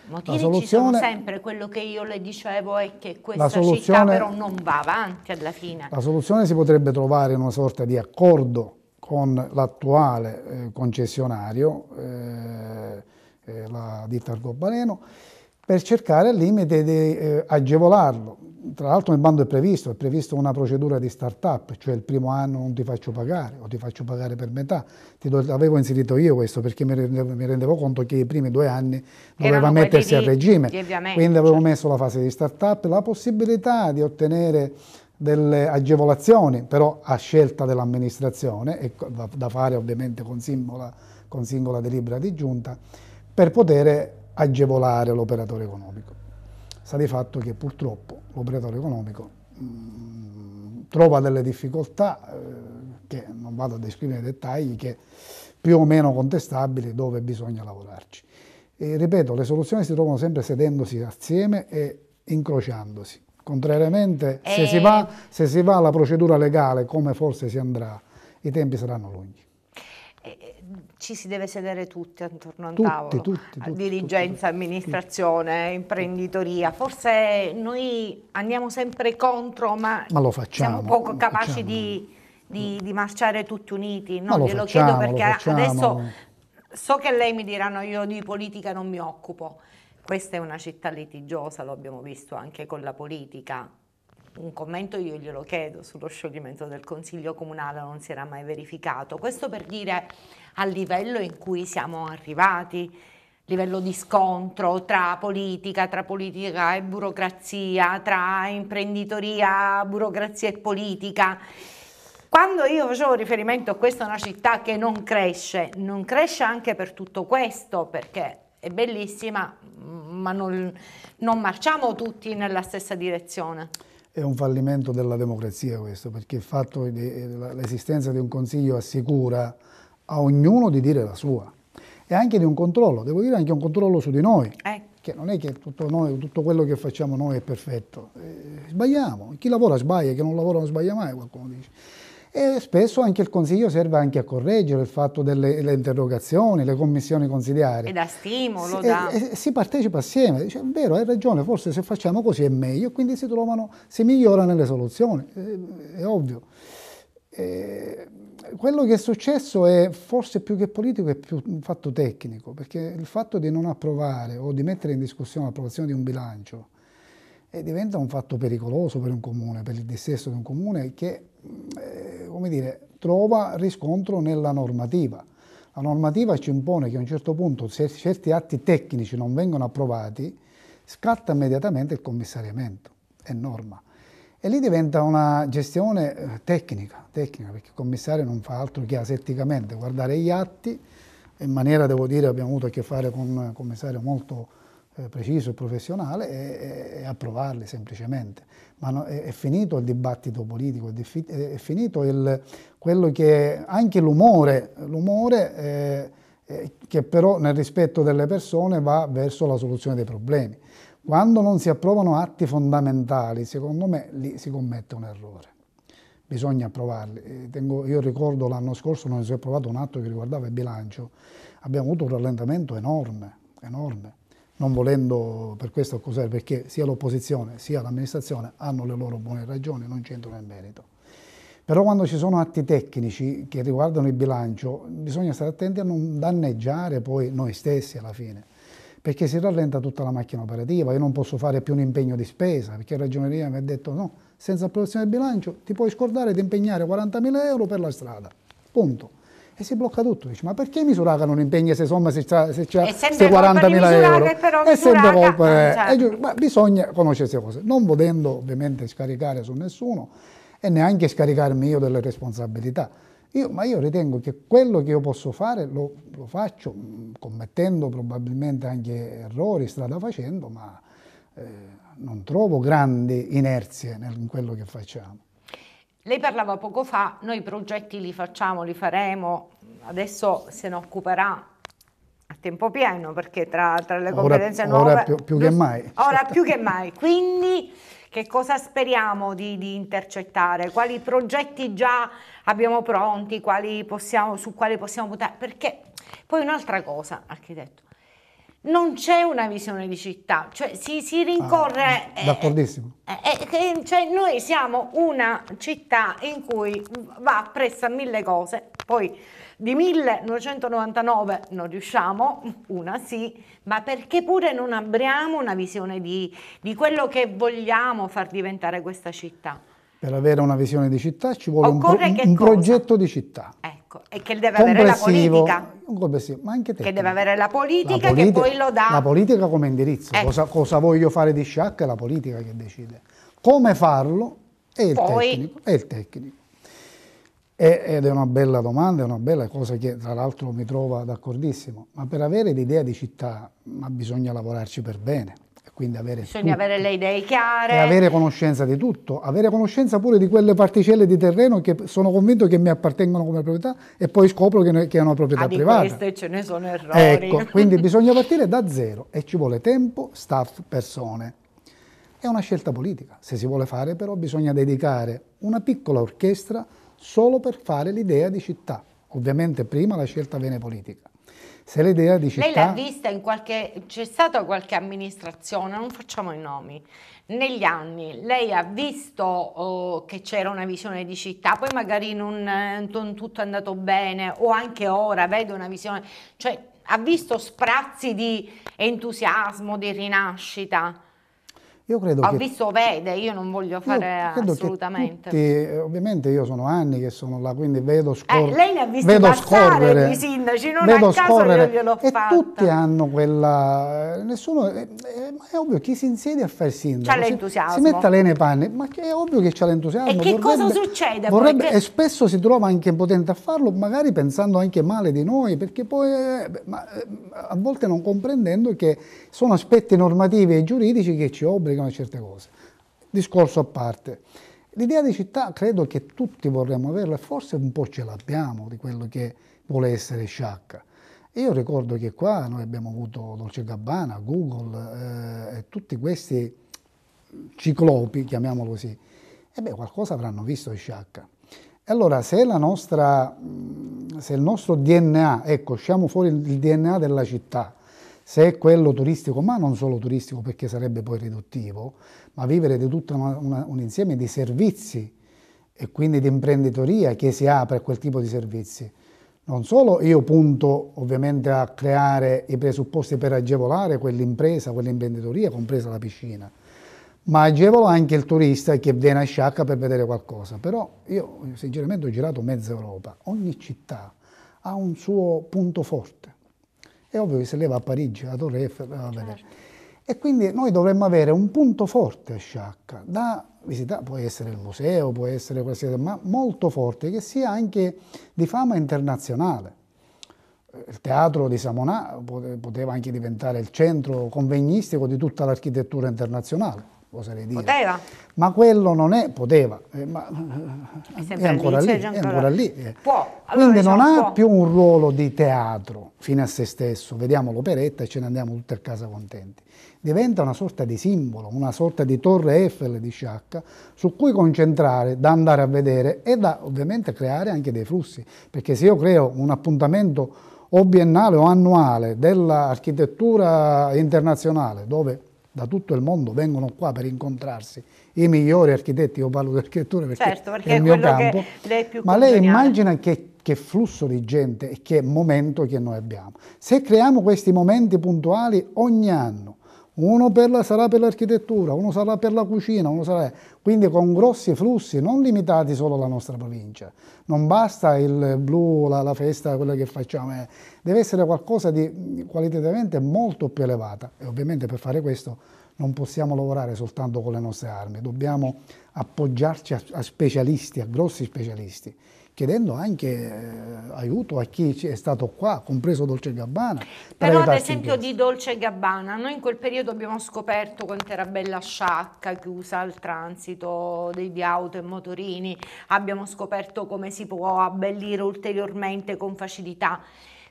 Motivi la soluzione, ci sono sempre, quello che io le dicevo è che questa città però non va avanti alla fine. La soluzione si potrebbe trovare in una sorta di accordo con l'attuale eh, concessionario, eh, eh la ditta Arcobaleno, per cercare al limite di eh, agevolarlo, tra l'altro nel bando è previsto, è prevista una procedura di start-up, cioè il primo anno non ti faccio pagare o ti faccio pagare per metà. Ti do, avevo inserito io questo perché mi rendevo, mi rendevo conto che i primi due anni doveva mettersi a regime, quindi avevo cioè. messo la fase di start-up, la possibilità di ottenere delle agevolazioni, però a scelta dell'amministrazione, e da fare ovviamente con singola, con singola delibera di giunta, per poter agevolare l'operatore economico sta di fatto che purtroppo l'operatore economico mh, mm, trova delle difficoltà, eh, che non vado a descrivere nei dettagli, che più o meno contestabili dove bisogna lavorarci. E, ripeto, le soluzioni si trovano sempre sedendosi assieme e incrociandosi. Contrariamente, e... se, si eh. va, se si va alla procedura legale, come forse si andrà, i tempi saranno lunghi. E eh, eh, ci si deve sedere tutti attorno a un tutti, tavolo, tutti, ah, tutti, dirigenza, amministrazione, imprenditoria. Forse noi andiamo sempre contro, ma, ma facciamo, siamo poco capaci di, di, di, marciare tutti uniti. No, glielo facciamo, chiedo perché adesso so che lei mi dirà no, io di politica non mi occupo. Questa è una città litigiosa, lo abbiamo visto anche con la politica un commento io glielo chiedo sullo scioglimento del Consiglio Comunale, non si era mai verificato. Questo per dire al livello in cui siamo arrivati, livello di scontro tra politica, tra politica e burocrazia, tra imprenditoria, burocrazia e politica. Quando io facevo riferimento a questa una città che non cresce, non cresce anche per tutto questo, perché è bellissima, ma non, non marciamo tutti nella stessa direzione è un fallimento della democrazia questo, perché il fatto eh, l'esistenza di un consiglio assicura a ognuno di dire la sua e anche di un controllo, devo dire anche un controllo su di noi, eh. che non è che tutto, noi, tutto, quello che facciamo noi è perfetto, eh, sbagliamo, chi lavora sbaglia, chi non lavora non sbaglia mai, qualcuno dice e spesso anche il consiglio serve anche a correggere il fatto delle interrogazioni, le commissioni consigliari. E da stimolo, si, da... E, e si partecipa assieme, dice è vero, hai ragione, forse se facciamo così è meglio, quindi si trovano, si migliorano le soluzioni, è, è ovvio. E, quello che è successo è forse più che politico, è più un fatto tecnico, perché il fatto di non approvare o di mettere in discussione l'approvazione di un bilancio eh, diventa un fatto pericoloso per un comune, per il dissesto di un comune che eh, come dire, trova riscontro nella normativa. La normativa ci impone che a un certo punto, se certi atti tecnici non vengono approvati, scatta immediatamente il commissariamento, è norma. E lì diventa una gestione eh, tecnica, tecnica, perché il commissario non fa altro che asetticamente guardare gli atti, in maniera, devo dire, abbiamo avuto a che fare con un commissario molto eh, preciso e professionale, e, e approvarli semplicemente ma no, è, è, finito il dibattito politico, è, è finito il, quello che anche l'umore, l'umore eh, eh, che però nel rispetto delle persone va verso la soluzione dei problemi. Quando non si approvano atti fondamentali, secondo me lì si commette un errore. Bisogna approvarli. Eh, tengo, io ricordo l'anno scorso non si è approvato un atto che riguardava il bilancio. Abbiamo avuto un rallentamento enorme, enorme non volendo per questo accusare, perché sia l'opposizione sia l'amministrazione hanno le loro buone ragioni, non c'entrano nel merito. Però quando ci sono atti tecnici che riguardano il bilancio, bisogna stare attenti a non danneggiare poi noi stessi alla fine, perché si rallenta tutta la macchina operativa, io non posso fare più un impegno di spesa, perché la ragioneria mi ha detto no, senza approvazione del bilancio ti puoi scordare di impegnare 40.000 euro per la strada, punto e si blocca tutto. Dici, ma perché Misuraga non impegna se somma se c'ha, se c'ha 40 euro? È sempre colpa. Ah, eh, certo. bisogna conoscere queste cose, non volendo ovviamente scaricare su nessuno e neanche scaricarmi io delle responsabilità. Io, ma io ritengo che quello che io posso fare lo, lo faccio mm, commettendo probabilmente anche errori, strada facendo, ma eh, non trovo grandi inerzie nel, in quello che facciamo. Lei parlava poco fa, noi progetti li facciamo, li faremo, adesso se ne occuperà a tempo pieno perché tra, tra le competenze ora, nuove... Ora più, più che mai. Ora più che mai, quindi che cosa speriamo di, di, intercettare? Quali progetti già abbiamo pronti? Quali possiamo, su quali possiamo puntare? Perché poi un'altra cosa, architetto, non c'è una visione di città, cioè si, si rincorre... Ah, eh, d'accordissimo. Eh, eh, cioè noi siamo una città in cui va appressa mille cose, poi di 1999 non riusciamo, una sì, ma perché pure non abbiamo una visione di, di quello che vogliamo far diventare questa città? Per avere una visione di città ci vuole Occorre un, pro un progetto di città. Ecco, e che deve avere la politica. Complessivo, ma anche tecnico. Che deve avere la politica, la politica, che poi lo dà. La politica come indirizzo, ecco. cosa, cosa, voglio fare di sciacca è la politica che decide. Come farlo è il poi... tecnico. È il tecnico. E, ed è una bella domanda, è una bella cosa che tra l'altro mi trova d'accordissimo, ma per avere l'idea di città bisogna lavorarci per bene. Quindi avere Bisogna tutto. avere le idee chiare. E avere conoscenza di tutto, avere conoscenza pure di quelle particelle di terreno che sono convinto che mi appartengono come proprietà e poi scopro che, ne, che è una proprietà ah, privata. di queste ce ne sono errori. Ecco, quindi bisogna partire da zero e ci vuole tempo, staff, persone. È una scelta politica, se si vuole fare però bisogna dedicare una piccola orchestra solo per fare l'idea di città. Ovviamente prima la scelta viene politica se l'idea di città... Lei l'ha vista in qualche... c'è stata qualche amministrazione, non facciamo i nomi, negli anni lei ha visto oh, che c'era una visione di città, poi magari non, eh, non tutto è andato bene o anche ora vedo una visione, cioè ha visto sprazzi di entusiasmo, di rinascita? Io credo Ho che, visto vede, io non voglio fare assolutamente. Tutti, eh, ovviamente io sono anni che sono là, quindi vedo, scorrere. eh, lei ne ha visto vedo scorrere. i sindaci, non vedo a caso scorrere, gliel'ho e fatta. tutti hanno quella... Eh, nessuno... Eh, eh, ma è ovvio, chi si insiede a fare sindaco... C'ha l'entusiasmo. Si, si metta lei nei panni, ma è ovvio che c'ha l'entusiasmo. E che vorrebbe, cosa succede? Vorrebbe, perché... E spesso si trova anche impotente a farlo, magari pensando anche male di noi, perché poi... ma, a volte non comprendendo che sono aspetti normativi e giuridici che ci obbligano spiegano certe cose. Discorso a parte. L'idea di città credo che tutti vorremmo averla e forse un po' ce l'abbiamo di quello che vuole essere sciacca. Io ricordo che qua noi abbiamo avuto Dolce Gabbana, Google eh, e tutti questi ciclopi, chiamiamolo così. E beh, qualcosa avranno visto di sciacca. E allora, se, nostra, mm, se il nostro DNA, ecco, usciamo fuori il DNA della città, se è quello turistico, ma non solo turistico perché sarebbe poi riduttivo, ma vivere di tutto una, una, un insieme di servizi e quindi di imprenditoria che si apre a quel tipo di servizi. Non solo io punto ovviamente a creare i presupposti per agevolare quell'impresa, quell'imprenditoria, compresa la piscina, ma agevolo anche il turista che viene a Sciacca per vedere qualcosa. Però io sinceramente ho girato mezza Europa, ogni città ha un suo punto forte è ovvio che se lei va a Parigi, alla Torre Eiffel, va a vedere. Certo. E quindi noi dovremmo avere un punto forte a Sciacca, da visitare, può essere il museo, può essere qualsiasi, ma molto forte, che sia anche di fama internazionale. Il teatro di Samonà poteva anche diventare il centro convegnistico di tutta l'architettura internazionale oserei dire. Poteva. Ma quello non è, poteva, eh, ma, è, è, ancora lì, è, ancora lì, eh. Può. Allora, Quindi diciamo non può. ha più un ruolo di teatro fino a se stesso, vediamo l'operetta e ce ne andiamo tutti a casa contenti. Diventa una sorta di simbolo, una sorta di torre Eiffel di Sciacca su cui concentrare, da andare a vedere e da ovviamente creare anche dei flussi, perché se io creo un appuntamento o biennale o annuale dell'architettura internazionale dove da tutto il mondo vengono qua per incontrarsi i migliori architetti, io parlo di architettura perché, certo, perché è il mio campo, lei ma lei immagina che, che, flusso di gente e che momento che noi abbiamo. Se creiamo questi momenti puntuali ogni anno, uno per la, sarà per l'architettura, uno sarà per la cucina, uno sarà... quindi con grossi flussi, non limitati solo alla nostra provincia. Non basta il blu, la, la festa, quella che facciamo, eh. deve essere qualcosa di qualitativamente molto più elevata e ovviamente per fare questo non possiamo lavorare soltanto con le nostre armi, dobbiamo appoggiarci a, a specialisti, a grossi specialisti chiedendo anche eh, aiuto a chi è stato qua, compreso Dolce Gabbana. Per Però ad esempio di Dolce Gabbana, noi in quel periodo abbiamo scoperto quanto era bella sciacca, chiusa al transito dei, di auto e motorini, abbiamo scoperto come si può abbellire ulteriormente con facilità.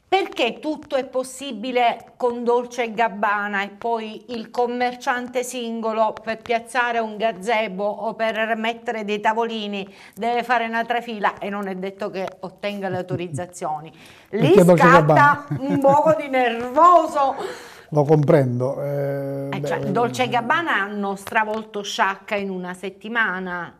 Perché tutto è possibile con Dolce e Gabbana e poi il commerciante singolo per piazzare un gazebo o per mettere dei tavolini deve fare una trafila e non è detto che ottenga le autorizzazioni. Lì Perché scatta un poco di nervoso. Lo comprendo. Eh, eh, cioè, eh, Dolce e Gabbana hanno stravolto Sciacca in una settimana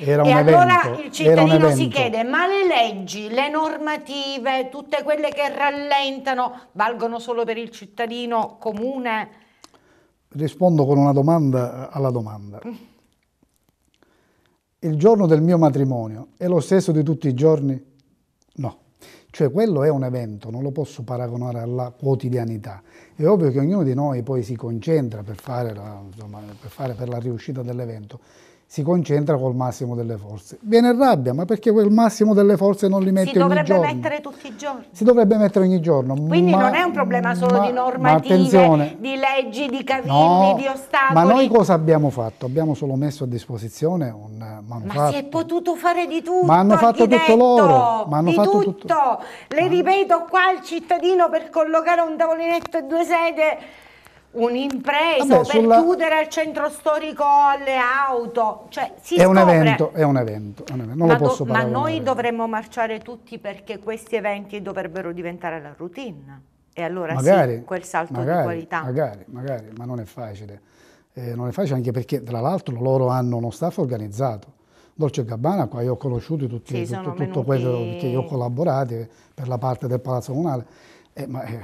era e allora il cittadino si chiede, ma le leggi, le normative, tutte quelle che rallentano, valgono solo per il cittadino comune? Rispondo con una domanda eh, alla domanda. Il giorno del mio matrimonio è lo stesso di tutti i giorni? No. Cioè quello è un evento, non lo posso paragonare alla quotidianità. È ovvio che ognuno di noi poi si concentra per fare, insomma, per, fare per la riuscita dell'evento si concentra col massimo delle forze. Viene rabbia, ma perché quel massimo delle forze non li mette si ogni giorno? Si dovrebbe mettere tutti i giorni. Si dovrebbe mettere ogni giorno. Quindi ma, non è un problema solo ma, di normative, di leggi, di cavilli, no, di ostacoli. Ma noi cosa abbiamo fatto? Abbiamo solo messo a disposizione un manufatto. Ma si è potuto fare di tutto, Ma hanno fatto tutto loro. Ma hanno fatto tutto. tutto. Le ripeto qua al cittadino per collocare un tavolinetto e due sedie un'impresa Vabbè, per sulla... chiudere il centro storico alle auto. Cioè, si è, scopre. un evento, è un evento, è un evento. ma, do, ma noi dovremmo marciare tutti perché questi eventi dovrebbero diventare la routine. E allora magari, sì, quel salto magari, di qualità. Magari, magari, ma non è facile. Eh, non è facile anche perché, tra l'altro, loro hanno uno staff organizzato. Dolce Gabbana, qua io ho conosciuto tutti, sì, tutto, tutto, tutto, quello che io ho collaborato per la parte del Palazzo Comunale eh, ma, eh,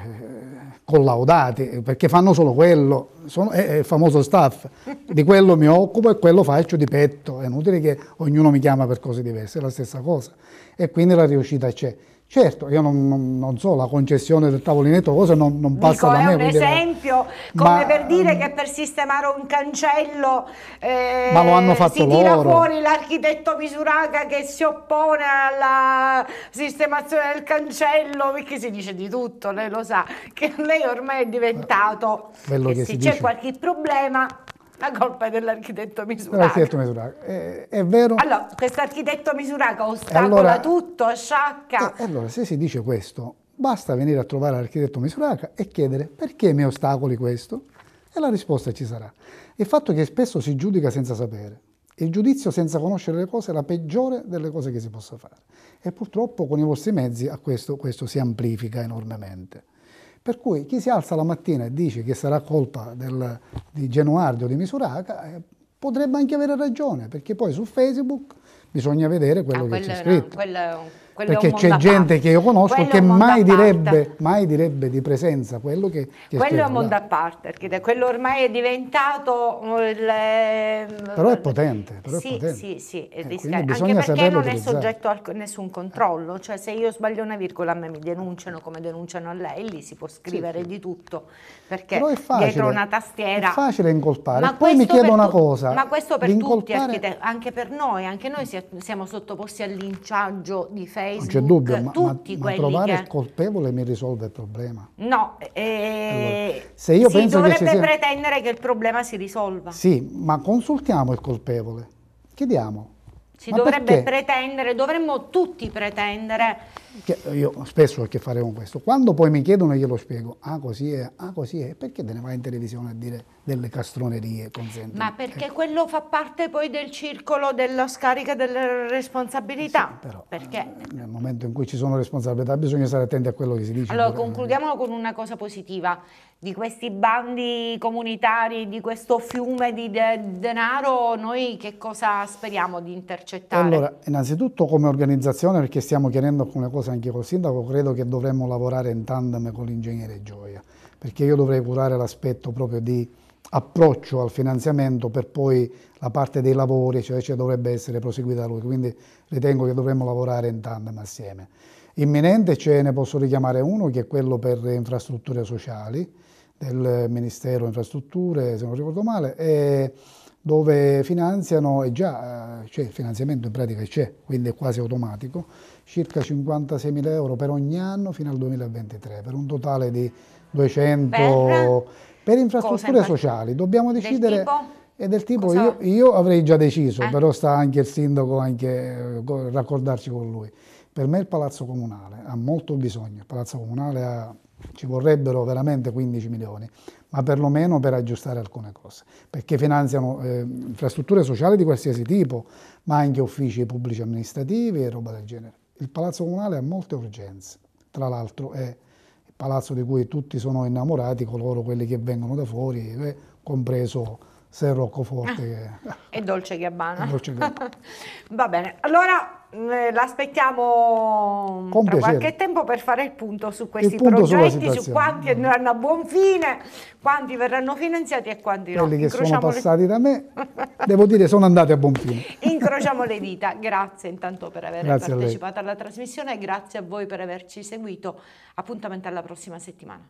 collaudati, perché fanno solo quello, Sono, è, il famoso staff, di quello mi occupo e quello faccio di petto, è inutile che ognuno mi chiama per cose diverse, è la stessa cosa. E quindi la riuscita c'è. Certo, io non, non, non, so, la concessione del tavolinetto cosa non, non passa Dico, da me. È un esempio, come per dire mm. che per sistemare un cancello eh, ma lo hanno fatto si tira loro. fuori l'architetto Misuraga che si oppone alla sistemazione del cancello, perché si dice di tutto, lei lo sa, che lei ormai è diventato, eh, che se c'è qualche problema la colpa è dell'architetto Misuraca. Dell'architetto Misuraca, è, è vero. Allora, questo architetto Misuraca ostacola allora, tutto, sciacca. e eh, allora, se si dice questo, basta venire a trovare l'architetto Misuraca e chiedere perché mi ostacoli questo? E la risposta ci sarà. Il fatto è che spesso si giudica senza sapere. Il giudizio senza conoscere le cose è la peggiore delle cose che si possa fare. E purtroppo con i vostri mezzi a questo, questo si amplifica enormemente. Per cui chi si alza la mattina e dice che sarà colpa del, di Genuardi o di Misuraca eh, potrebbe anche avere ragione, perché poi su Facebook bisogna vedere quello ah, che c'è no, Quello quello perché c'è gente ah, che io conosco quello che mai direbbe, ah, mai direbbe, di presenza quello che... che quello è un mondo a parte, perché quello ormai è diventato... Mm, il, ehm, però è potente, però sì, è potente. Sì, sì, eh, rischia... anche perché non utilizzare. è soggetto a nessun controllo, cioè se io sbaglio una virgola a me mi denunciano come denunciano a lei, lì si può scrivere sì, sì. di tutto, perché facile, dietro una tastiera... È facile incolpare, ma poi mi chiedo una cosa... Ma questo per tutti, anche per noi, anche noi siamo sottoposti al linciaggio di fede Facebook, non c'è dubbio, ma, tutti ma, ma trovare che... il colpevole mi risolve il problema. No, eh, allora, si dovrebbe che sia... pretendere che il problema si risolva. Sì, ma consultiamo il colpevole, chiediamo. Si ma dovrebbe perché? pretendere, dovremmo tutti pretendere io spesso ho a che fare con questo. Quando poi mi chiedono e glielo spiego, ah così è, ah così è, perché te ne vai in televisione a dire delle castronerie, consenti? Ma perché eh. quello fa parte poi del circolo della scarica delle responsabilità. Eh sì, però, perché? Eh, nel momento in cui ci sono responsabilità bisogna stare attenti a quello che si dice. Allora eh. concludiamolo con una cosa positiva. Di questi bandi comunitari, di questo fiume di de denaro, noi che cosa speriamo di intercettare? Allora, innanzitutto come organizzazione, perché stiamo chiedendo alcune cose cose anche col sindaco, credo che dovremmo lavorare in tandem con l'ingegnere Gioia, perché io dovrei curare l'aspetto proprio di approccio al finanziamento per poi la parte dei lavori, cioè, cioè dovrebbe essere proseguita da lui, quindi ritengo che dovremmo lavorare in tandem assieme. Imminente ce ne posso richiamare uno che è quello per infrastrutture sociali del Ministero Infrastrutture, se non ricordo male, dove finanziano, e già cioè, il finanziamento in pratica c'è, quindi è quasi automatico, circa 56.000 euro per ogni anno fino al 2023, per un totale di 200 per, per infrastrutture sociali. Dobbiamo decidere... Eh, del tipo? E del tipo io, io, avrei già deciso, eh. però sta anche il sindaco a eh, raccordarci con lui. Per me il palazzo comunale ha molto bisogno, il palazzo comunale ha, ci vorrebbero veramente 15 milioni, ma perlomeno per aggiustare alcune cose, perché finanziano eh, infrastrutture sociali di qualsiasi tipo, ma anche uffici pubblici amministrativi e roba del genere. Il Palazzo Comunale ha molte urgenze, tra l'altro è il palazzo di cui tutti sono innamorati, coloro quelli che vengono da fuori, eh, compreso Serroccoforte. Ah, che... E Dolce Gabbana. Dolce Gabbana. Va bene, allora eh, l'aspettiamo Con tra qualche tempo per fare il punto su questi punto progetti, su quanti mm. andranno a buon fine, quanti verranno finanziati e quanti Quelli no. Quelli che sono passati le... da me, devo dire, sono andati a buon fine. Incrociamo le dita. Grazie intanto per aver grazie partecipato alla trasmissione e grazie a voi per averci seguito. Appuntamento alla prossima settimana.